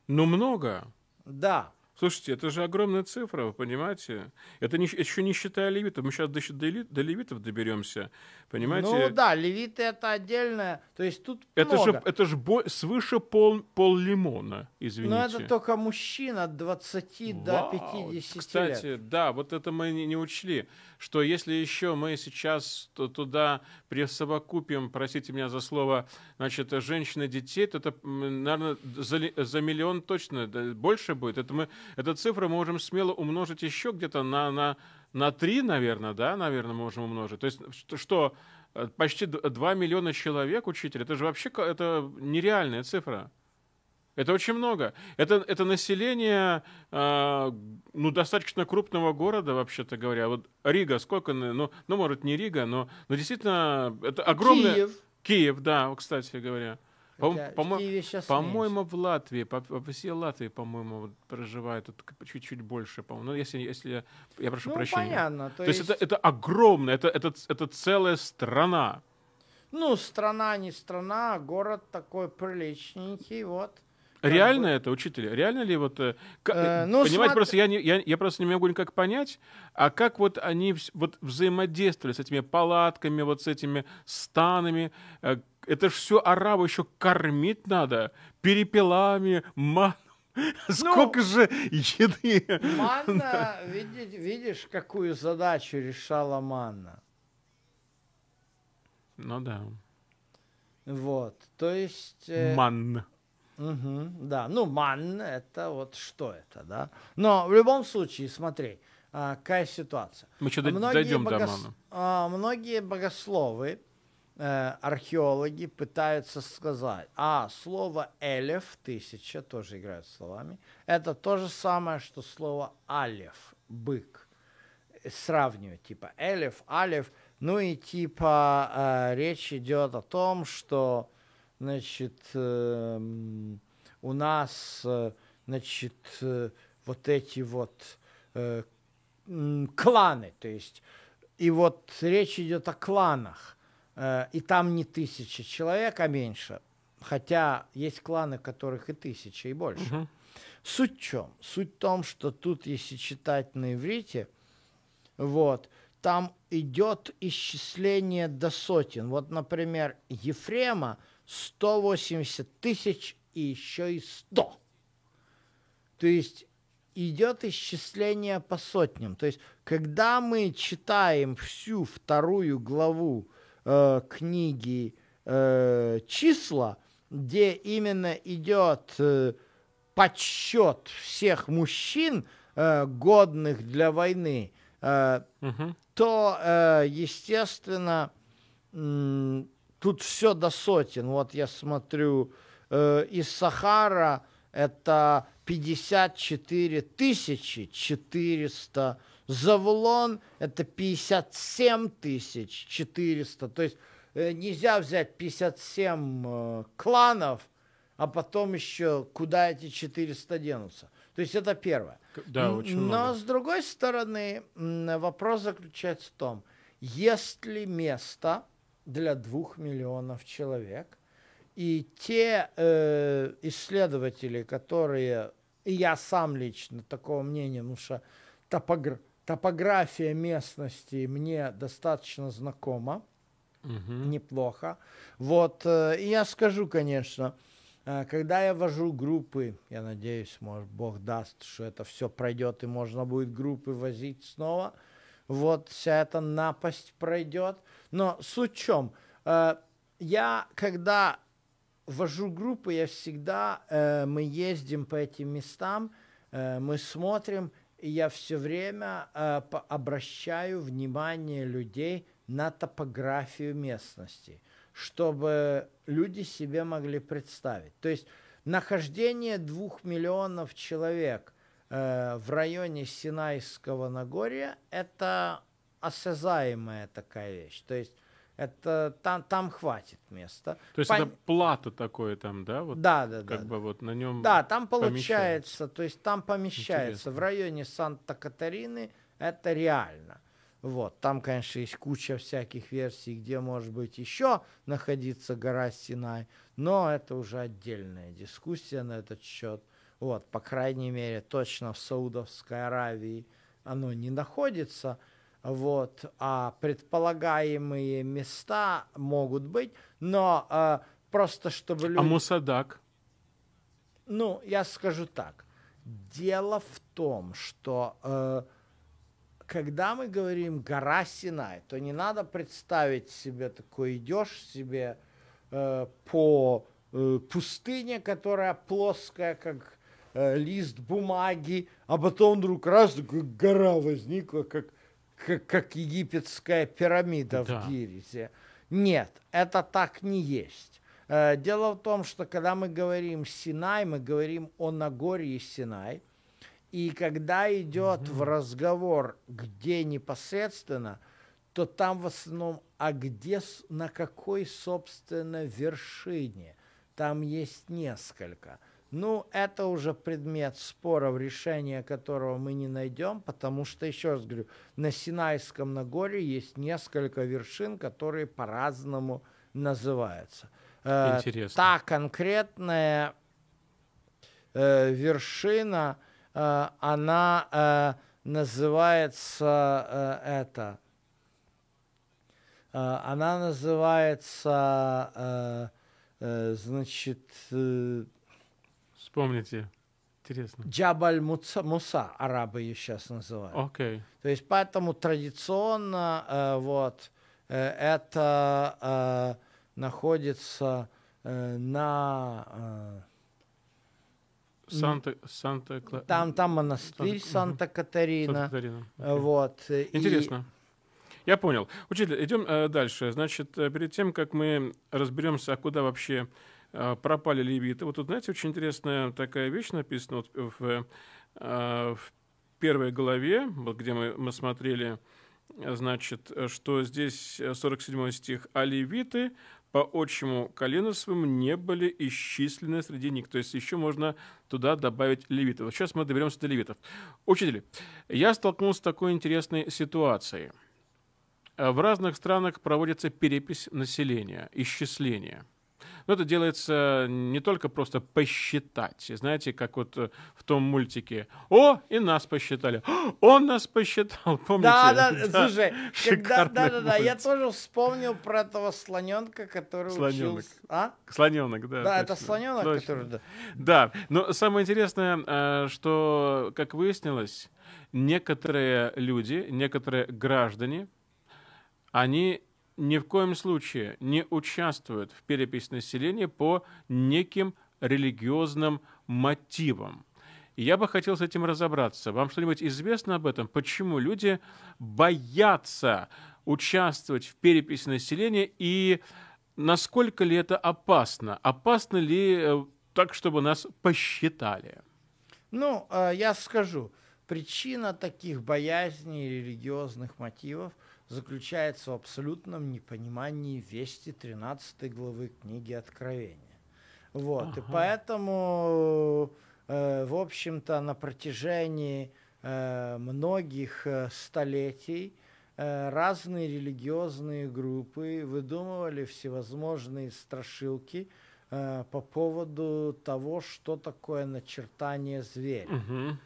Ну, много. Да. Слушайте, это же огромная цифра, вы понимаете? Это не, еще не считая левитов. Мы сейчас до, до, до левитов доберемся, понимаете? Ну да, левиты это отдельное. То есть тут это много. Же, это же бо, свыше пол, пол лимона, извините. Но ну, это только мужчин от 20 Вау, до 50 кстати, лет. Кстати, да, вот это мы не, не учли что если еще мы сейчас туда присовокупим, простите меня за слово, значит, женщины, и детей, то это, наверное, за, за миллион точно больше будет. Это мы, эта цифра, мы можем смело умножить еще где-то на, на, на три, наверное, да, наверное, можем умножить. То есть что, э, почти 2 миллиона человек, учитель, это же вообще это нереальная цифра. Это очень много. Это, это население э, ну, достаточно крупного города, вообще-то говоря. Вот Рига, сколько, ну, ну, ну может, не Рига, но, но действительно, это огромное... Киев. Киев, да, кстати говоря. По-моему, по по в Латвии, по, по всей Латвии, по-моему, вот, проживает чуть-чуть больше, по-моему. Ну, если, если я, я прошу ну, прощения. понятно. То, то есть, есть это, это огромное, это, это, это целая страна. Ну, страна не страна, а город такой приличненький, вот. Реально это, учитель? Реально ли вот... Э, э, э ну, понимаете, просто я, не, я, я просто не могу никак понять, а как вот они вот взаимодействовали с этими палатками, вот с этими станами, э, это же все арабы еще кормить надо, перепелами, маном. Ну, сколько ну, же еды? Манна, видишь, видишь, какую задачу решала манна? Ну да. Вот, то есть... Манна. Угу, да, ну ман это вот что это, да. Но в любом случае, смотри, а, какая ситуация. Мы что, многие дойдем богос... до мана. А, многие богословы, э, археологи пытаются сказать, а слово элев, тысяча, тоже играют словами, это то же самое, что слово алев, бык. Э, сравнивать, типа элев, алев, ну и типа э, речь идет о том, что значит, эм, у нас, э, значит, э, вот эти вот э, кланы, то есть, и вот речь идет о кланах, и там не тысяча человек, а меньше, хотя есть кланы, которых и тысяча, и больше. Угу. Суть в чем? Суть в том, что тут, если читать на иврите, вот, там идет исчисление до сотен. Вот, например, Ефрема – 180 тысяч и еще и 100. То есть идет исчисление по сотням. То есть, когда мы читаем всю вторую главу э, книги э, числа, где именно идет э, подсчет всех мужчин, э, годных для войны, э, угу. то, э, естественно, тут все до сотен. Вот я смотрю, э, из Сахара это 54 тысячи 400. Завулон это 57 тысяч 400. То есть э, нельзя взять 57 э, кланов, а потом еще куда эти 400 денутся. То есть это первое. Да, очень Но много. с другой стороны, вопрос заключается в том, есть ли место для двух миллионов человек. И те э, исследователи, которые, и я сам лично такого мнения, потому что топогр... топография местности мне достаточно знакома, угу. неплохо. Вот, э, и я скажу, конечно, э, когда я вожу группы, я надеюсь, может, Бог даст, что это все пройдет и можно будет группы возить снова – вот вся эта напасть пройдет. Но суть в чем? Э, я, когда вожу группы, я всегда, э, мы ездим по этим местам, э, мы смотрим, и я все время обращаю внимание людей на топографию местности, чтобы люди себе могли представить. То есть нахождение двух миллионов человек Э, в районе Синайского Нагорья, это осязаемая такая вещь. То есть это там, там хватит места. То есть Пон... это плата такое там, да? Вот, да, да, как да. бы да. вот на нем. Да, там получается, помещается. то есть там помещается Интересно. в районе Санта-Катарины, это реально. Вот, там, конечно, есть куча всяких версий, где может быть еще находиться гора Синай, но это уже отдельная дискуссия на этот счет. Вот, по крайней мере, точно в Саудовской Аравии оно не находится. Вот, а предполагаемые места могут быть, но э, просто чтобы люди... А Мусадак? Ну, я скажу так. Дело в том, что э, когда мы говорим гора Синай, то не надо представить себе такой идешь себе э, по э, пустыне, которая плоская, как э, лист бумаги, а потом вдруг раз гора возникла, как, как, как египетская пирамида да. в Гирисе. Нет, это так не есть. Э, дело в том, что когда мы говорим Синай, мы говорим о Нагорье Синай. И когда идет угу. в разговор, где непосредственно, то там в основном, а где, на какой, собственно, вершине. Там есть несколько – ну, это уже предмет споров, решения которого мы не найдем, потому что, еще раз говорю, на Синайском Нагоре есть несколько вершин, которые по-разному называются. Э, Интересно. Э, та конкретная э, вершина, э, она э, называется э, это. Э, она называется, э, э, значит... Э, Вспомните. Интересно. Джабаль Муца, Муса, арабы ее сейчас называют. Окей. Okay. То есть поэтому традиционно э, вот э, это э, находится э, на э, Санта, Санта там там монастырь Санта, Санта Катарина. Санта Катарина. Okay. Э, вот. Э, Интересно. И... Я понял. Учитель, идем э, дальше. Значит, э, перед тем, как мы разберемся, а куда вообще Э, пропали левиты. Вот тут, знаете, очень интересная такая вещь написана вот в, э, в первой главе, где мы, мы смотрели, значит, что здесь 47 э, стих, «А левиты по отчему колену своим не были исчислены среди них». То есть еще можно туда добавить левитов. сейчас мы доберемся до левитов. Учители, я столкнулся с такой интересной ситуацией. В разных странах проводится перепись населения, исчисление – но ну, это делается не только просто посчитать. Знаете, как вот э, в том мультике. О, и нас посчитали. он нас посчитал. Помните? Да, да, да слушай. Когда, да, да, да. Я тоже вспомнил про этого слоненка, который слоненок. учился. А? Слоненок, да. Да, точно, это слоненок, точно. который... Да. да, но самое интересное, э, что, как выяснилось, некоторые люди, некоторые граждане, они ни в коем случае не участвуют в переписи населения по неким религиозным мотивам. я бы хотел с этим разобраться. Вам что-нибудь известно об этом? Почему люди боятся участвовать в переписи населения и насколько ли это опасно? Опасно ли э, так, чтобы нас посчитали? Ну, э, я скажу, причина таких боязней религиозных мотивов – заключается в абсолютном непонимании вести 13 главы книги Откровения. Вот, ага. и поэтому, э, в общем-то, на протяжении э, многих э, столетий э, разные религиозные группы выдумывали всевозможные страшилки э, по поводу того, что такое начертание зверя. Угу.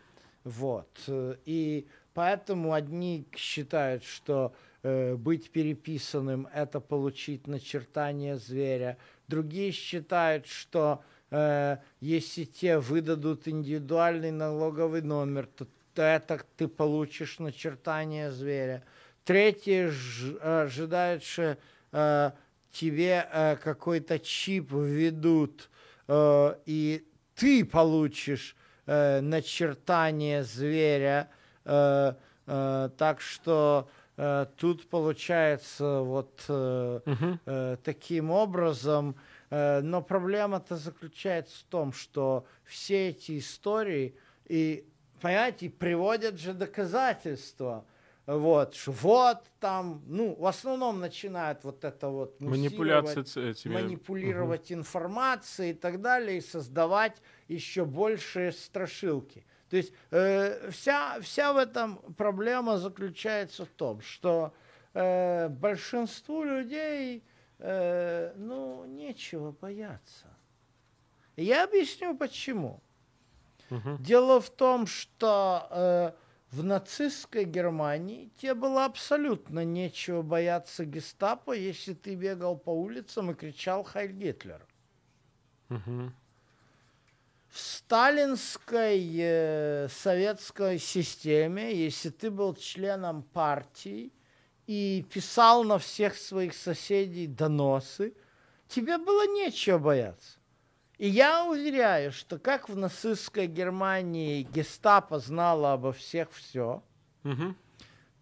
Вот, э, и поэтому одни считают, что Э, быть переписанным – это получить начертание зверя. Другие считают, что э, если те выдадут индивидуальный налоговый номер, то, то это ты получишь начертание зверя. Третьи ж, ожидают, что э, тебе э, какой-то чип введут, э, и ты получишь э, начертание зверя. Э, э, так что Э, тут получается вот угу. таким образом. Но проблема-то заключается в том, что все эти истории и, понимаете, приводят же доказательства. Вот, вот там, ну, в основном начинают вот это вот манипуляция этими. манипулировать угу. информацией и так далее, и создавать еще больше страшилки. То есть э, вся, вся в этом проблема заключается в том, что э, большинству людей э, ну, нечего бояться. Я объясню почему. Угу. Дело в том, что э, в нацистской Германии тебе было абсолютно нечего бояться гестапо, если ты бегал по улицам и кричал «Хайль Гитлер». Угу в сталинской э, советской системе, если ты был членом партии и писал на всех своих соседей доносы, тебе было нечего бояться. И я уверяю, что как в нацистской Германии гестапо знала обо всех все, угу.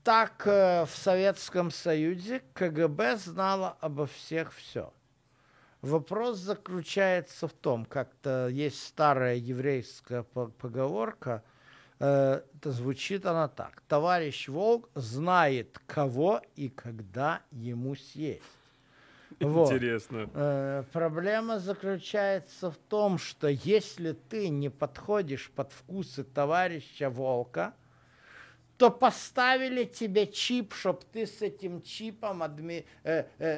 так э, в Советском Союзе КГБ знала обо всех все. Вопрос заключается в том, как-то есть старая еврейская поговорка, э, звучит она так. Товарищ Волк знает, кого и когда ему съесть. Вот. Интересно. Э, проблема заключается в том, что если ты не подходишь под вкусы товарища Волка – то поставили тебе чип, чтобы ты с этим чипом адми, э, э, э,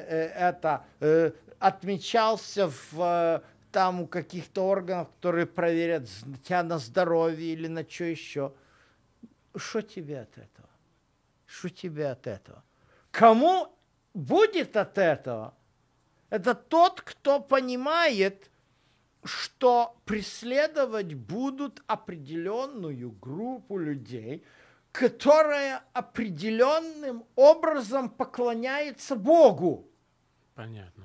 это, э, отмечался в э, там у каких-то органов, которые проверят тебя на здоровье или на что еще. Что тебе от этого? Что тебе от этого? Кому будет от этого? Это тот, кто понимает, что преследовать будут определенную группу людей – которая определенным образом поклоняется Богу. Понятно.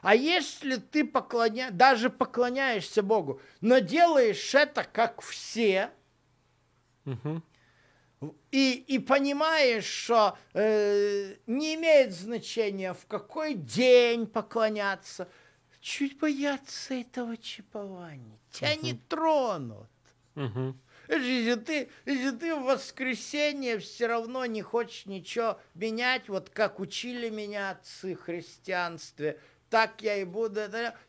А если ты поклоня... даже поклоняешься Богу, но делаешь это как все, угу. и, и понимаешь, что э, не имеет значения, в какой день поклоняться, чуть боятся этого чипования. Тебя угу. не тронут. Угу. Если ты, если ты в воскресенье все равно не хочешь ничего менять, вот как учили меня отцы в христианстве, так я и буду.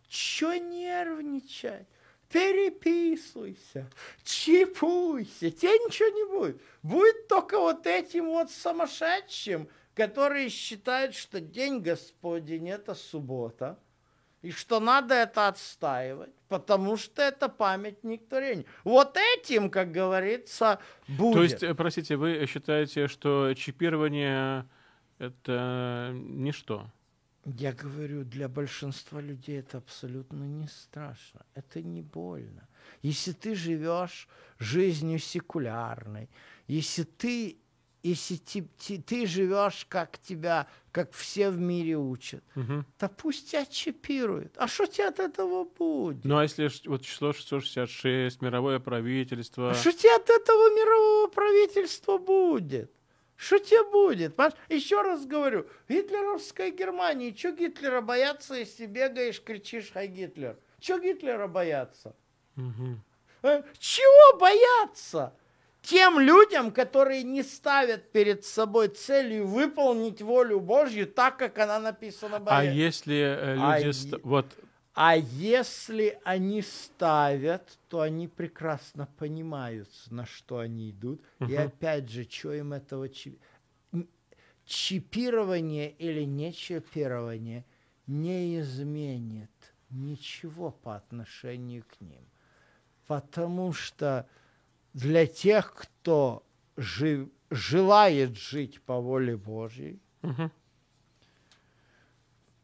Че нервничать? переписывайся, чипуйся, тебе ничего не будет. Будет только вот этим вот сумасшедшим, которые считают, что день Господень – это суббота, и что надо это отстаивать, потому что это памятник Турению. Вот этим, как говорится, будет. То есть, э, простите, вы считаете, что чипирование это ничто? Я говорю, для большинства людей это абсолютно не страшно, это не больно. Если ты живешь жизнью секулярной, если ты если ты, ты, ты живешь, как тебя, как все в мире учат, угу. да пусть тебя чипируют. А что тебе от этого будет? Ну, а если вот число 666, мировое правительство... А что тебе от этого мирового правительства будет? Что тебе будет? Понимаешь? Еще раз говорю, гитлеровская Германия, что Гитлера бояться, если бегаешь, кричишь «Хай Гитлер»? Что Гитлера бояться? Угу. Э, чего бояться? тем людям, которые не ставят перед собой целью выполнить волю Божью так, как она написана в А если э, а люди... А, ст... вот... а если они ставят, то они прекрасно понимают, на что они идут. Угу. И опять же, что им этого... Чипирование или не чипирование не изменит ничего по отношению к ним. Потому что для тех, кто жив, желает жить по воле Божьей, угу.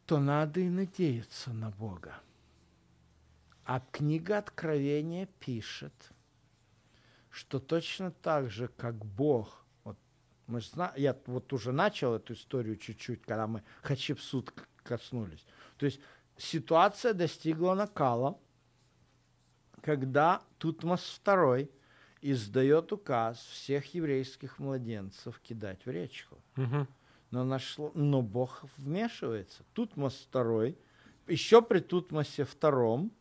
то надо и надеяться на Бога. А книга Откровения пишет, что точно так же, как Бог, вот мы зна, я вот уже начал эту историю чуть-чуть, когда мы Хачепсут коснулись. То есть ситуация достигла накала, когда Тутмос II издает указ всех еврейских младенцев кидать в речку. Угу. Но, нашло, но Бог вмешивается. Тутмос второй, еще при Тутмосе втором,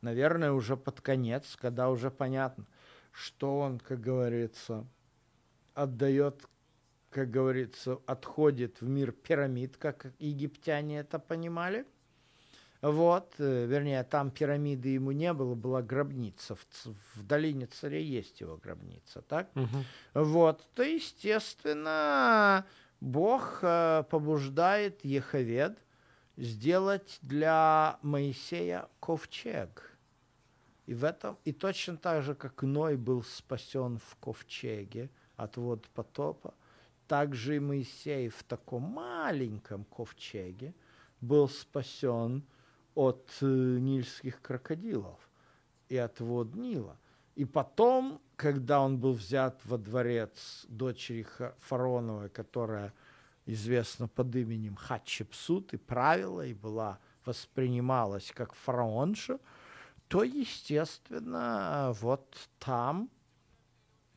наверное, уже под конец, когда уже понятно, что он, как говорится, отдает, как говорится, отходит в мир пирамид, как египтяне это понимали – вот, э, вернее, там пирамиды ему не было, была гробница. В, в долине царя есть его гробница, так? Угу. Вот, то, естественно, Бог э, побуждает Еховед сделать для Моисея ковчег. И, в этом, и точно так же, как Ной был спасен в ковчеге от вод потопа, также и Моисей в таком маленьком ковчеге был спасен – от э, нильских крокодилов и от вод Нила. И потом, когда он был взят во дворец дочери Фароновой, которая известна под именем Хатшепсут и правила, и была воспринималась как фараонша, то, естественно, вот там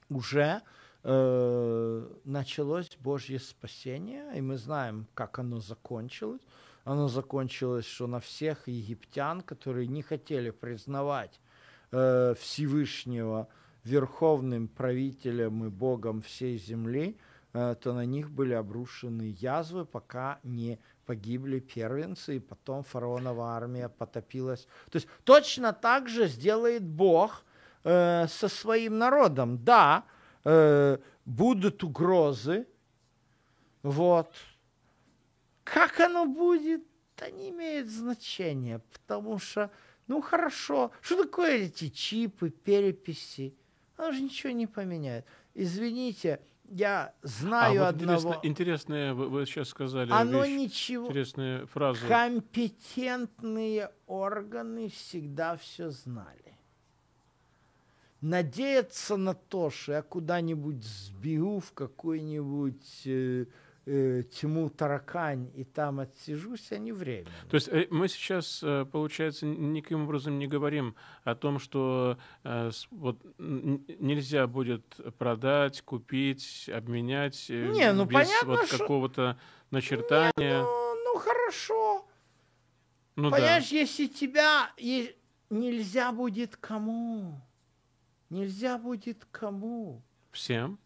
уже э, началось Божье спасение, и мы знаем, как оно закончилось. Оно закончилось, что на всех египтян, которые не хотели признавать э, Всевышнего верховным правителем и Богом всей земли, э, то на них были обрушены язвы, пока не погибли первенцы, и потом фараонова армия потопилась. То есть точно так же сделает Бог э, со своим народом. Да, э, будут угрозы, вот, как оно будет, да не имеет значения, потому что, ну хорошо, что такое эти чипы, переписи? Оно же ничего не поменяет. Извините, я знаю а вот одного. Интересно, интересное вы, сейчас сказали. Оно вещь, ничего. Интересная фраза. Компетентные органы всегда все знали. Надеяться на то, что я куда-нибудь сбегу в какой-нибудь э, э, тьму таракань и там отсижусь, а не время. То есть э, мы сейчас, э, получается, никаким образом не говорим о том, что э, вот, нельзя будет продать, купить, обменять не, ну, без понятно, вот, какого-то начертания. Не, ну, ну хорошо. Ну, Понимаешь, да. если тебя и нельзя будет кому? Нельзя будет кому? Всем.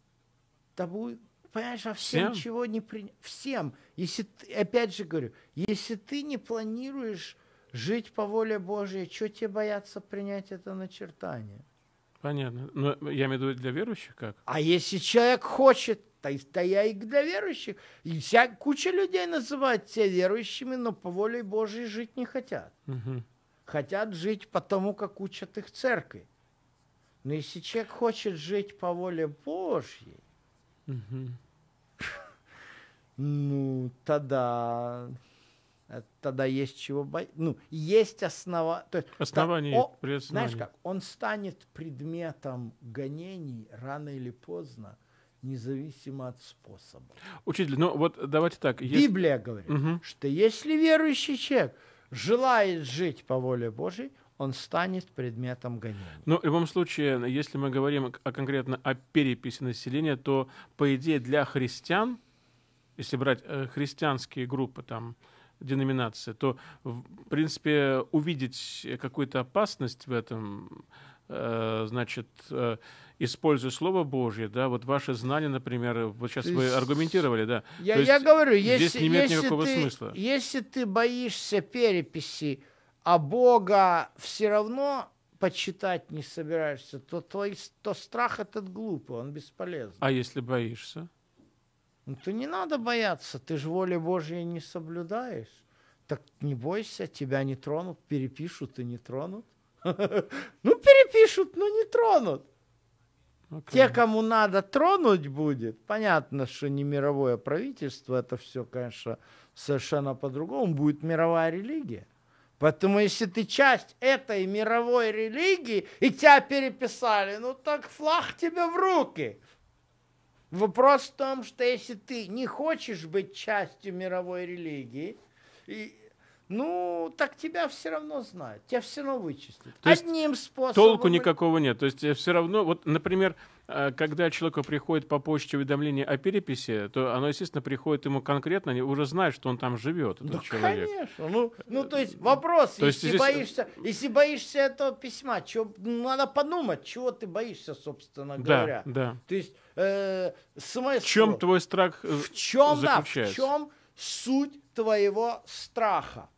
Да будет, Понимаешь, а всем, всем? чего не принять? Всем. Если ты, опять же говорю, если ты не планируешь жить по воле Божьей, что тебе бояться принять это начертание? Понятно. Но я имею в виду для верующих как? А если человек хочет, то, то я и для верующих. И вся куча людей называют себя верующими, но по воле Божьей жить не хотят. Угу. Хотят жить потому, как учат их церкви. Но если человек хочет жить по воле Божьей, угу ну, тогда э, тогда есть чего бояться. Ну, есть основа... То есть, Основание да, Знаешь как, он станет предметом гонений рано или поздно, независимо от способа. Учитель, ну вот давайте так. Есть... Библия говорит, угу. что если верующий человек желает жить по воле Божьей, он станет предметом гонения. Но ну, в любом случае, если мы говорим о, а конкретно о переписи населения, то, по идее, для христиан если брать э, христианские группы, там, деноминации, то, в принципе, увидеть какую-то опасность в этом, э, значит, э, используя Слово Божье, да, вот ваше знание, например, вот сейчас вы аргументировали, да. Я, я говорю, если, не имеет если никакого ты, смысла. Если ты боишься переписи, а Бога все равно почитать не собираешься, то, твой, то страх этот глупый, он бесполезный. А если боишься? Ну, то не надо бояться, ты же воли Божьей не соблюдаешь. Так не бойся, тебя не тронут, перепишут и не тронут. Ну, перепишут, но не тронут. Okay. Те, кому надо, тронуть будет. Понятно, что не мировое правительство, это все, конечно, совершенно по-другому. Будет мировая религия. Поэтому если ты часть этой мировой религии, и тебя переписали, ну так флаг тебе в руки. Вопрос в том, что если ты не хочешь быть частью мировой религии, и, ну, так тебя все равно знают, тебя все равно вычистят. То Одним способом. Толку никакого нет. То есть э, все равно, вот, например, э, когда человеку приходит по почте уведомление о переписи, то оно, естественно, приходит ему конкретно, они уже знают, что он там живет, этот да, человек. конечно. Ну, ну, то есть э, вопрос, то если, есть боишься, если боишься этого письма, чего, ну, надо подумать, чего ты боишься, собственно говоря. Да, да. То есть э, смысл. В чем твой страх э, в чем, заключается? Да, в чем суть твоего страха?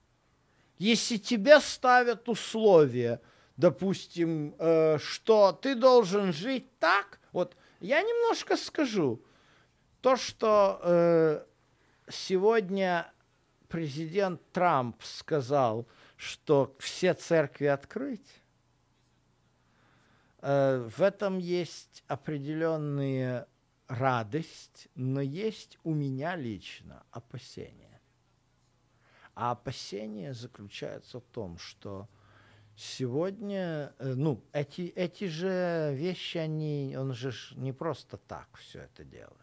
Если тебе ставят условия, допустим, э, что ты должен жить так, вот я немножко скажу, то, что э, сегодня президент Трамп сказал, что все церкви открыть, Э, в этом есть определенная радость, но есть у меня лично опасения. А опасение заключается в том, что сегодня, э, ну, эти, эти же вещи, они, он же не просто так все это делает.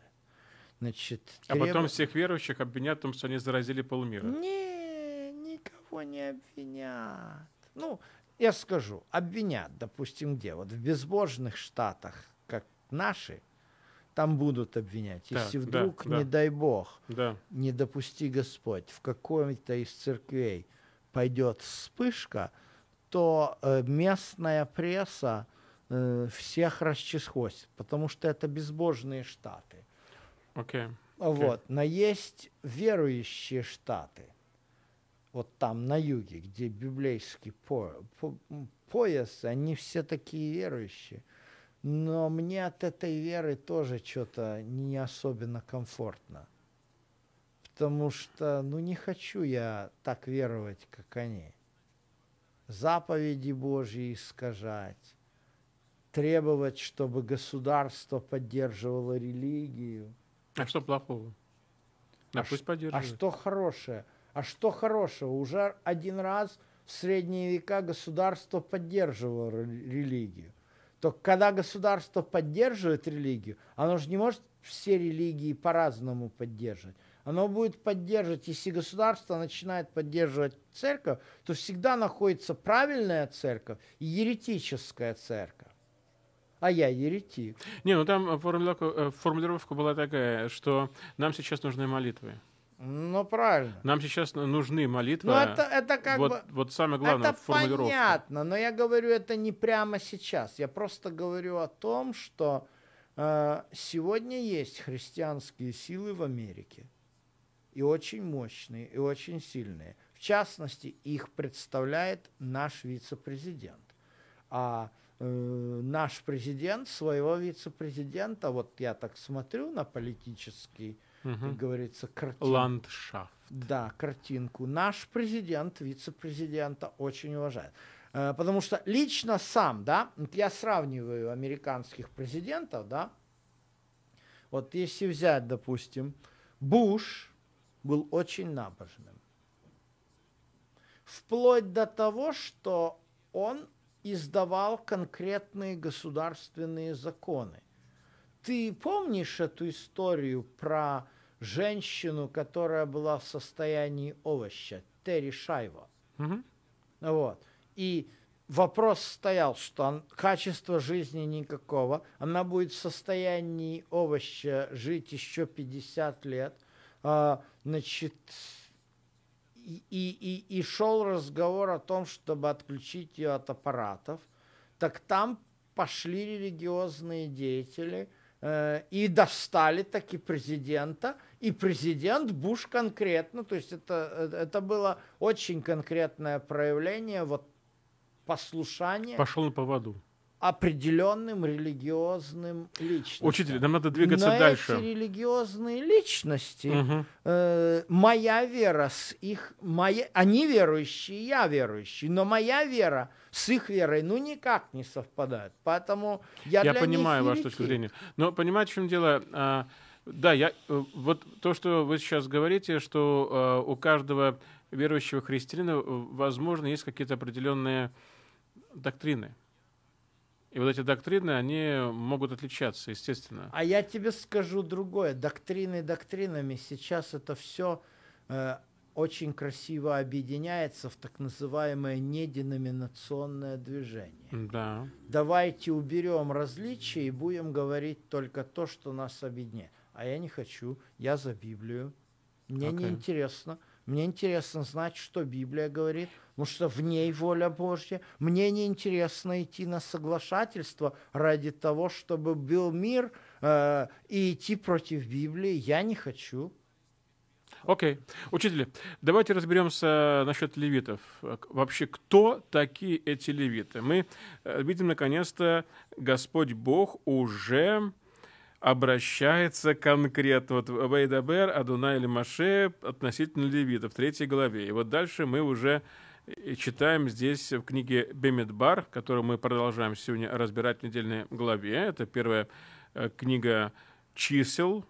Значит, треб... А потом всех верующих обвинят в том, что они заразили полмира. Не, никого не обвинят. Ну, я скажу, обвинят, допустим, где? Вот в безбожных штатах, как наши, там будут обвинять. Да, Если вдруг, да, не да. дай бог, да. не допусти Господь, в какой-то из церквей пойдет вспышка, то э, местная пресса э, всех расчехвостит, потому что это безбожные штаты. Okay. Okay. Вот. Но есть верующие штаты вот там на юге, где библейский по, по, пояс, они все такие верующие. Но мне от этой веры тоже что-то не особенно комфортно. Потому что, ну, не хочу я так веровать, как они. Заповеди Божьи искажать, требовать, чтобы государство поддерживало религию. А что плохого? Да а пусть а поддерживает. А что хорошее? А что хорошего? Уже один раз в средние века государство поддерживало религию. То когда государство поддерживает религию, оно же не может все религии по-разному поддерживать. Оно будет поддерживать, если государство начинает поддерживать церковь, то всегда находится правильная церковь и еретическая церковь а я еретик. Не, ну там формулировка, э, формулировка была такая, что нам сейчас нужны молитвы. Ну, правильно. Нам сейчас нужны молитвы. Ну, это, это как вот, бы... Вот самое главное, это формулировка. понятно, но я говорю это не прямо сейчас. Я просто говорю о том, что э, сегодня есть христианские силы в Америке. И очень мощные, и очень сильные. В частности, их представляет наш вице-президент. А э, наш президент своего вице-президента, вот я так смотрю на политический угу. как говорится, картинку. Ландшафт. Да, картинку. Наш президент, вице-президента очень уважает. Э, потому что лично сам, да, я сравниваю американских президентов, да, вот если взять, допустим, Буш был очень набожным. Вплоть до того, что он издавал конкретные государственные законы ты помнишь эту историю про женщину, которая была в состоянии овоща, Терри Шайва? Угу. Вот. И вопрос стоял, что он, качества жизни никакого, она будет в состоянии овоща жить еще 50 лет. А, значит, и, и, и шел разговор о том, чтобы отключить ее от аппаратов. Так там пошли религиозные деятели Э, и достали таки президента, и президент Буш конкретно, то есть это, э, это было очень конкретное проявление вот послушания. Пошел на поводу определенным религиозным личностям. Учитель, нам надо двигаться Но дальше. Эти религиозные личности, угу. э, моя вера с их, моя, они верующие, я верующий, но моя вера с их верой, ну никак не совпадает. Поэтому я, я для понимаю них вашу точку зрения. Но понимаете, в чем дело? А, да, я э, вот то, что вы сейчас говорите, что а, у каждого верующего христианина, э, возможно, есть какие-то определенные доктрины и вот эти доктрины, они могут отличаться, естественно. А я тебе скажу другое. Доктрины доктринами. Сейчас это все э, очень красиво объединяется в так называемое неденоминационное движение. Да. Давайте уберем различия и будем говорить только то, что нас объединяет. А я не хочу, я за Библию, мне okay. неинтересно. интересно мне интересно знать, что Библия говорит, потому что в ней воля Божья. Мне не интересно идти на соглашательство ради того, чтобы был мир, э, и идти против Библии. Я не хочу. Окей. Okay. Учитель, давайте разберемся насчет левитов. Э, вообще, кто такие эти левиты? Мы э, видим, наконец-то, Господь Бог уже обращается конкретно, вот Вейдабер, Адуна или Маше относительно левитов, в третьей главе. И вот дальше мы уже э, читаем здесь в книге Бемидбар, которую мы продолжаем сегодня разбирать в недельной главе. Это первая э, книга чисел,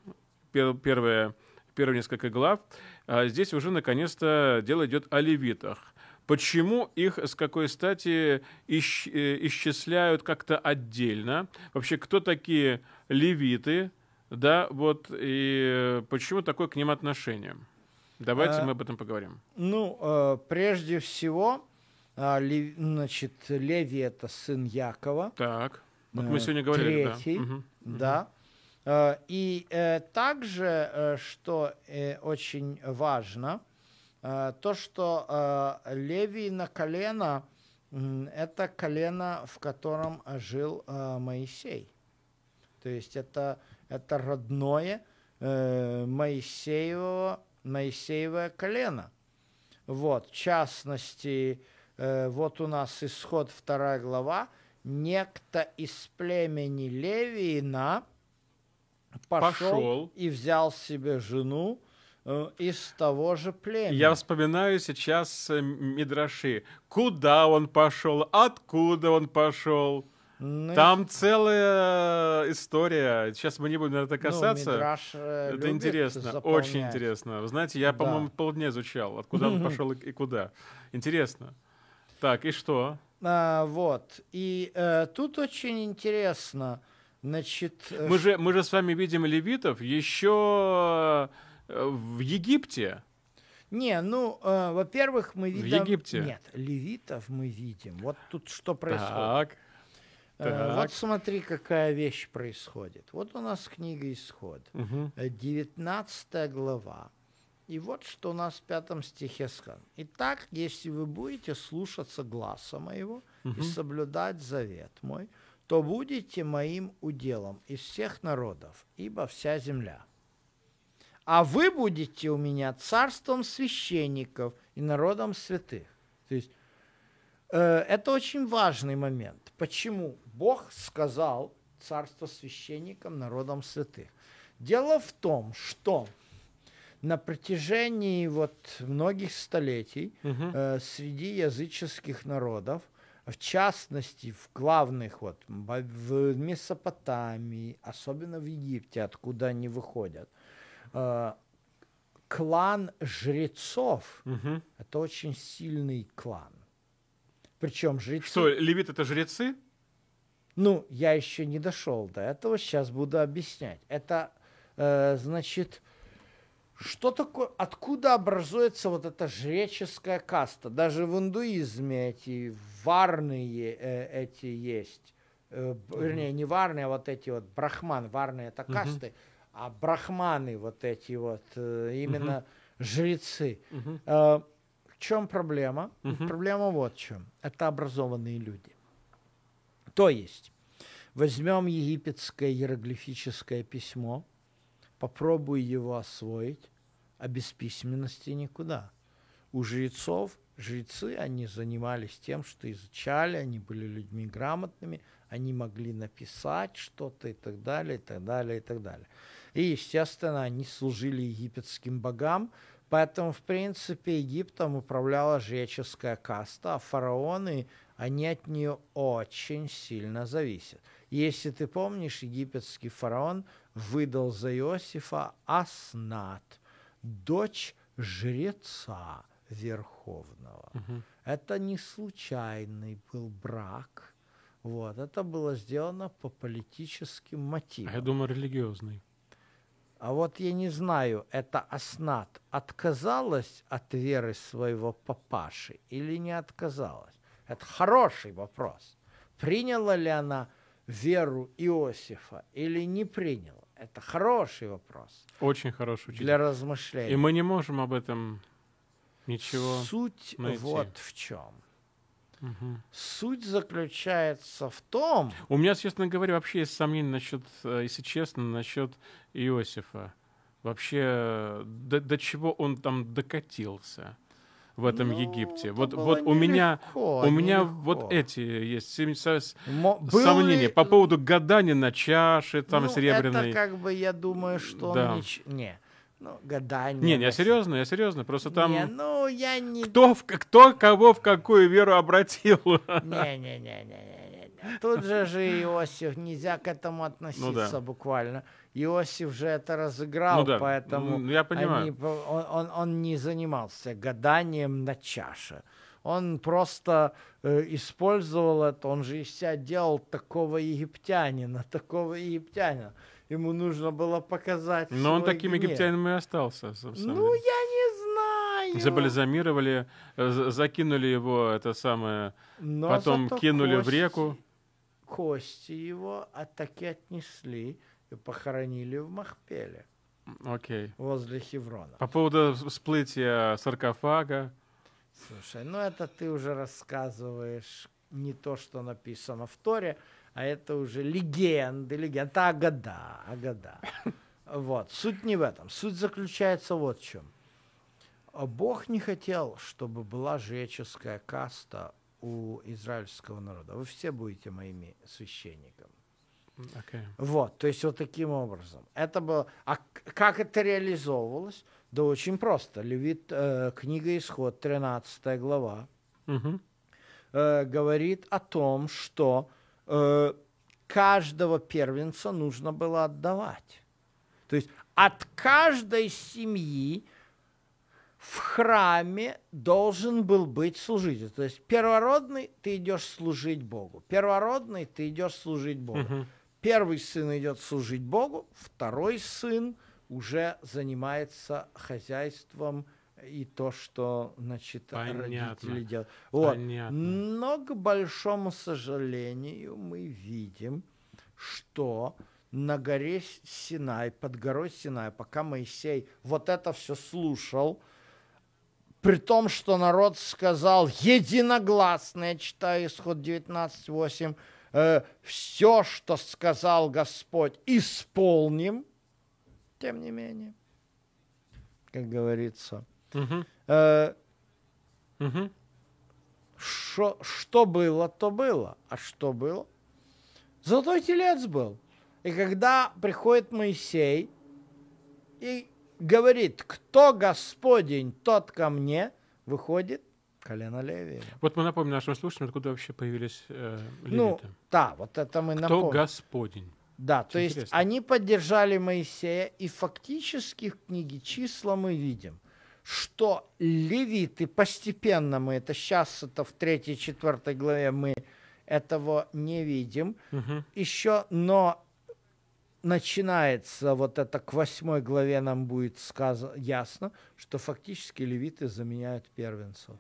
первая, первые несколько глав. А здесь уже наконец-то дело идет о левитах. Почему их с какой стати исч, э, исчисляют как-то отдельно? Вообще, кто такие левиты? Да, вот и почему такое к ним отношение? Давайте а, мы об этом поговорим. Ну, э, прежде всего, а, Лев, значит, Леви это сын Якова. Так. Вот мы э, сегодня говорили. Третий, да. Угу, да. И также, что очень важно, Э, то, что э, Леви на колено, это колено, в котором жил э, Моисей. То есть это, это родное Моисеево, Моисеевое колено. Вот, в частности, вот у нас исход вторая глава. Некто из племени Левиина пошел, пошел. и взял себе жену, Э, из того же племени. Я вспоминаю сейчас э, Мидраши. Куда он пошел? Откуда он пошел? Ну, Там и... целая история. Сейчас мы не будем на это ну, касаться. Ну, Мидраш, э, это интересно, заполнять. очень интересно. Вы знаете, я, да. по-моему, полдня изучал, откуда он пошел и, куда. Интересно. Так, и что? А, вот. И э, тут очень интересно. Значит, э, мы же мы же с вами видим левитов еще Э, в Египте. Не, ну, э, во-первых, мы видим... В Египте? Нет, левитов мы видим. Вот тут что происходит. Э, так. Так. Вот смотри, какая вещь происходит. Вот у нас книга Исход, угу. 19 э, глава. И вот что у нас в пятом стихе сказано. Итак, если вы будете слушаться гласа моего угу. и соблюдать завет мой, то будете моим уделом из всех народов, ибо вся земля – а вы будете у меня царством священников и народом святых. То есть э, это очень важный момент. Почему Бог сказал царство священникам, народом святых? Дело в том, что на протяжении вот многих столетий угу. э, среди языческих народов, в частности в главных вот в Месопотамии, особенно в Египте, откуда они выходят, Э, клан жрецов. Угу. Это очень сильный клан. Причем жрецы... Что, левит это жрецы? Ну, я еще не дошел до этого, сейчас буду объяснять. Это, э, значит, что такое, откуда образуется вот эта жреческая каста? Даже в индуизме эти варные э, эти есть. Э, вернее, не варные, а вот эти вот брахман, варные это касты. Угу а брахманы вот эти вот, э, именно угу. жрецы. Угу. Э, в чем проблема? Угу. Проблема вот в чем. Это образованные люди. То есть, возьмем египетское иероглифическое письмо, попробуй его освоить, а без письменности никуда. У жрецов, жрецы, они занимались тем, что изучали, они были людьми грамотными, они могли написать что-то и так далее, и так далее, и так далее. И, естественно, они служили египетским богам. Поэтому, в принципе, Египтом управляла жреческая каста, а фараоны, они от нее очень сильно зависят. Если ты помнишь, египетский фараон выдал за Иосифа Аснат, дочь жреца верховного. Угу. Это не случайный был брак. Вот, это было сделано по политическим мотивам. А я думаю, религиозный. А вот я не знаю, это Аснат отказалась от веры своего папаши или не отказалась? Это хороший вопрос. Приняла ли она веру Иосифа или не приняла? Это хороший вопрос. Очень хороший учитель. Для размышления. И мы не можем об этом ничего Суть найти. вот в чем. Угу. Суть заключается в том... У меня, честно говоря, вообще есть сомнения насчет, э, если честно, насчет Иосифа. Вообще, до, до чего он там докатился в этом ну, Египте. Это вот, вот у меня, легко, у меня легко. вот эти есть сомнения был... по поводу гадания на чаше там ну, серебряной. Это как бы я думаю, что да. нич... не ну, гадание. Не, не, я серьезно, я серьезно. Просто там... Не, ну, я не... Кто, в, кто кого в какую веру обратил? Не-не-не-не. Тут же же Иосиф, нельзя к этому относиться ну, да. буквально. Иосиф же это ну разыграл, ну, да. поэтому ну, я понимаю. Они, он, он, он не занимался гаданием на чаше. Он просто э, использовал это, он же из себя делал такого египтянина, такого египтянина. Ему нужно было показать. Но он таким гнев. египтянином и остался. Ну, я не знаю. Забальзамировали, э, закинули его, это самое, Но потом кинули кости, в реку. Кости его таки отнесли и похоронили в Махпеле. Окей. Okay. Возле Хеврона. По поводу всплытия саркофага. Слушай, ну это ты уже рассказываешь не то, что написано в Торе а это уже легенды, легенды, это агада, агада. Вот, суть не в этом. Суть заключается вот в чем. Бог не хотел, чтобы была жреческая каста у израильского народа. Вы все будете моими священниками. Okay. Вот, то есть вот таким образом. Это было. А как это реализовывалось? Да очень просто. Левит, э, книга Исход, 13 глава, uh-huh. э, говорит о том, что Э, каждого первенца нужно было отдавать. То есть от каждой семьи в храме должен был быть служитель. То есть первородный ты идешь служить Богу. Первородный ты идешь служить Богу. Угу. Первый сын идет служить Богу, второй сын уже занимается хозяйством и то, что, значит, Понятно. родители делают. Вот. Понятно. Но, к большому сожалению, мы видим, что на горе Синай, под горой Синай, пока Моисей вот это все слушал, при том, что народ сказал единогласно, я читаю исход 19.8, э, все, что сказал Господь, исполним, тем не менее, как говорится, Угу. угу. что было, то было. А что было? Золотой телец был. И когда приходит Моисей и говорит, кто Господень, тот ко мне, выходит колено Левия. Вот мы напомним нашим слушателям, откуда вообще появились э, ну, левиты. Ну, да, вот это мы напомним. Кто Господень. Да, Очень то есть интересно. они поддержали Моисея, и фактически в книге числа мы видим, что левиты постепенно мы это сейчас это в третьей четвертой главе мы этого не видим угу. еще но начинается вот это к восьмой главе нам будет сказано ясно что фактически левиты заменяют первенцев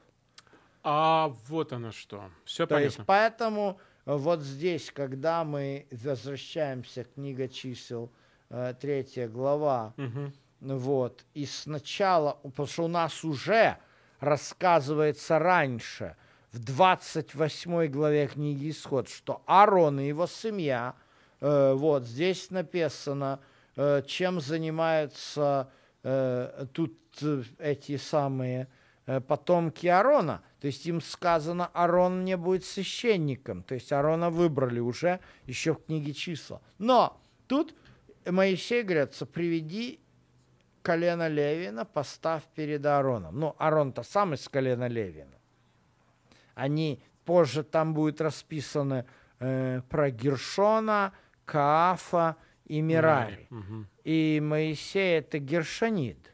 а вот оно что все то понятно. есть поэтому вот здесь когда мы возвращаемся книга чисел э, третья глава угу вот. И сначала, потому что у нас уже рассказывается раньше, в 28 главе книги Исход, что Аарон и его семья, э, вот здесь написано, э, чем занимаются э, тут э, эти самые э, потомки Аарона. То есть им сказано, Аарон не будет священником. То есть Аарона выбрали уже еще в книге числа. Но тут Моисей говорится, приведи колена Левина поставь перед Аароном. Ну, Аарон-то сам из колена Левина. Они позже там будет расписаны э, про Гершона, Каафа и Мирари. Угу. И Моисей это Гершанид.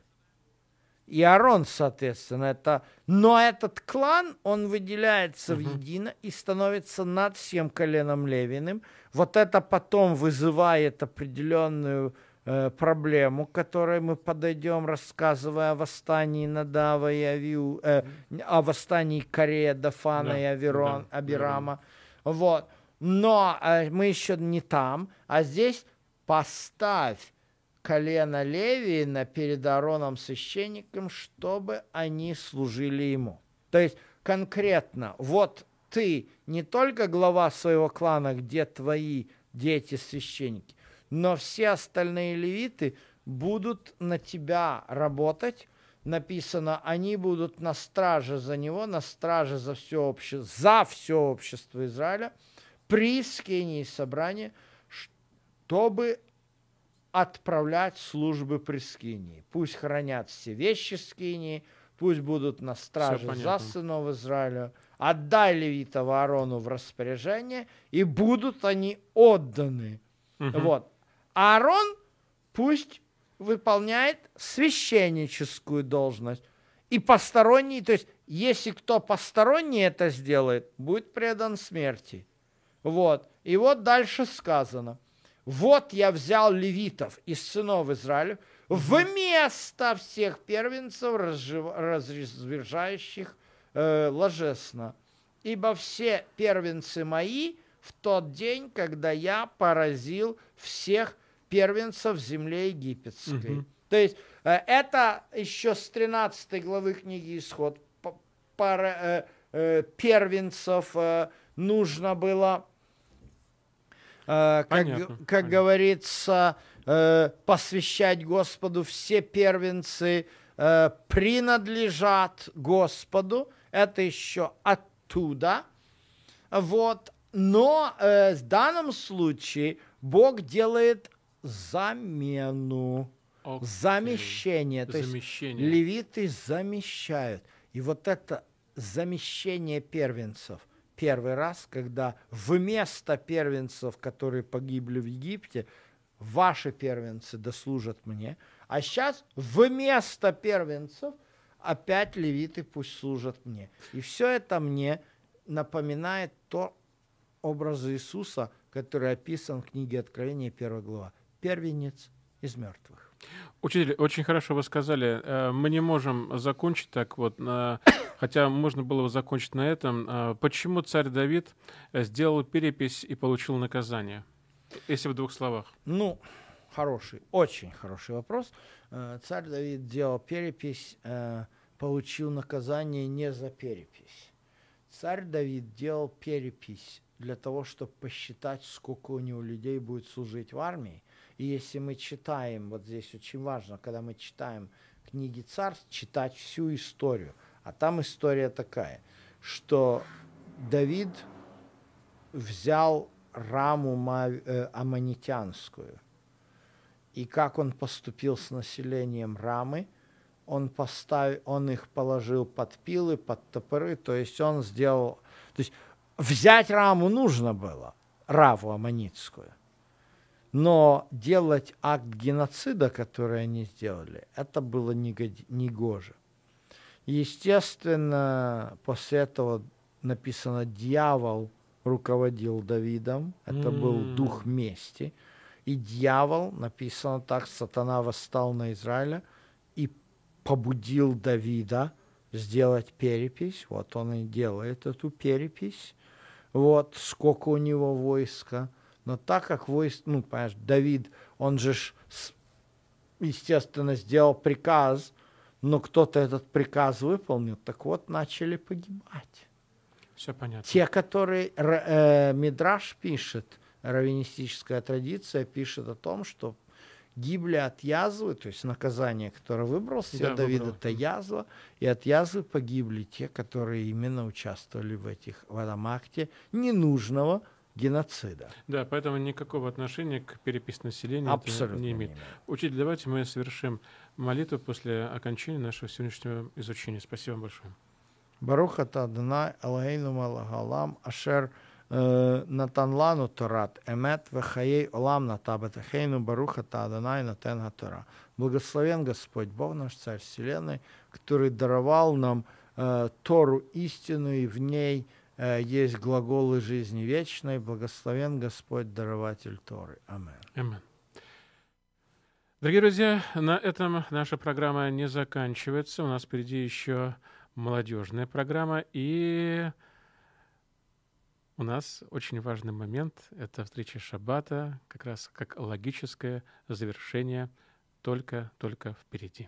И Арон, соответственно, это... Но этот клан, он выделяется угу. в едино и становится над всем коленом Левиным. Вот это потом вызывает определенную Э, проблему, к которой мы подойдем, рассказывая о восстании Надава и Авиу, э, о восстании Корея, Дафана да, и Аверон, да, Абирама. Да, да. Вот. Но э, мы еще не там, а здесь поставь колено Левиина перед Ароном священником, чтобы они служили ему. То есть конкретно, вот ты не только глава своего клана, где твои дети священники, но все остальные левиты будут на тебя работать. Написано, они будут на страже за него, на страже за все общество, за все общество Израиля при скинии собрания, чтобы отправлять службы при скинии. Пусть хранят все вещи скинии, пусть будут на страже за сынов Израиля. Отдай левита Аарону в распоряжение, и будут они отданы. Угу. Вот. Аарон пусть выполняет священническую должность. И посторонний, то есть если кто посторонний это сделает, будет предан смерти. Вот. И вот дальше сказано. Вот я взял левитов из сынов Израиля вместо всех первенцев, разрежающих э, ложесно. Ибо все первенцы мои в тот день, когда я поразил всех первенцев земли египетской. Угу. То есть э, это еще с 13 главы книги Исход пара, э, э, первенцев нужно было, как, как говорится, посвящать Господу. Все первенцы принадлежат Господу. Это еще оттуда. Вот. Но в данном случае – Бог делает замену, okay. замещение. То замещение. есть левиты замещают. И вот это замещение первенцев. Первый раз, когда вместо первенцев, которые погибли в Египте, ваши первенцы дослужат мне, а сейчас вместо первенцев опять левиты пусть служат мне. И все это мне напоминает то образ Иисуса – который описан в книге Откровения, 1 глава. Первенец из мертвых. Учитель, очень хорошо вы сказали. Э, мы не можем закончить так вот, э, хотя можно было бы закончить на этом. Э, почему царь Давид сделал перепись и получил наказание? Если в двух словах. Ну, хороший, очень хороший вопрос. Царь Давид делал перепись, получил наказание не за перепись. Царь Давид делал перепись для того, чтобы посчитать, сколько у него людей будет служить в армии. И если мы читаем, вот здесь очень важно, когда мы читаем книги царств, читать всю историю. А там история такая, что Давид взял раму э, аманитянскую. И как он поступил с населением рамы – он, поставил, он их положил под пилы, под топоры, то есть он сделал... То есть Взять раму нужно было, Раву Аманицкую. Но делать акт геноцида, который они сделали, это было негоже. Естественно, после этого написано «Дьявол руководил Давидом». Это mm. был дух мести. И «Дьявол» написано так «Сатана восстал на Израиля и побудил Давида сделать перепись». Вот он и делает эту перепись вот сколько у него войска. Но так как войск, ну, понимаешь, Давид, он же, ж, естественно, сделал приказ, но кто-то этот приказ выполнил, так вот начали погибать. Все понятно. Те, которые э, Мидраш пишет, раввинистическая традиция пишет о том, что гибли от язвы, то есть наказание, которое выбрал себе да, Давид, выбрал. это язва, и от язвы погибли те, которые именно участвовали в, этих, в этом акте ненужного геноцида. Да, поэтому никакого отношения к переписи населения Абсолютно не имеет. не имеет. Учитель, давайте мы совершим молитву после окончания нашего сегодняшнего изучения. Спасибо вам большое. Баруха Тадна Алейну Малагалам Ашер Натанлану Торат, Эмет Вахаей Олам На Натабатахейну Баруха Та Таданай Натенга Тора. Благословен Господь Бог наш, Царь Вселенной, который даровал нам э, Тору истину, и в ней э, есть глаголы жизни вечной. Благословен Господь, дарователь Торы. Амин. Амин. Дорогие друзья, на этом наша программа не заканчивается. У нас впереди еще молодежная программа и у нас очень важный момент — это встреча Шаббата, как раз как логическое завершение только-только впереди.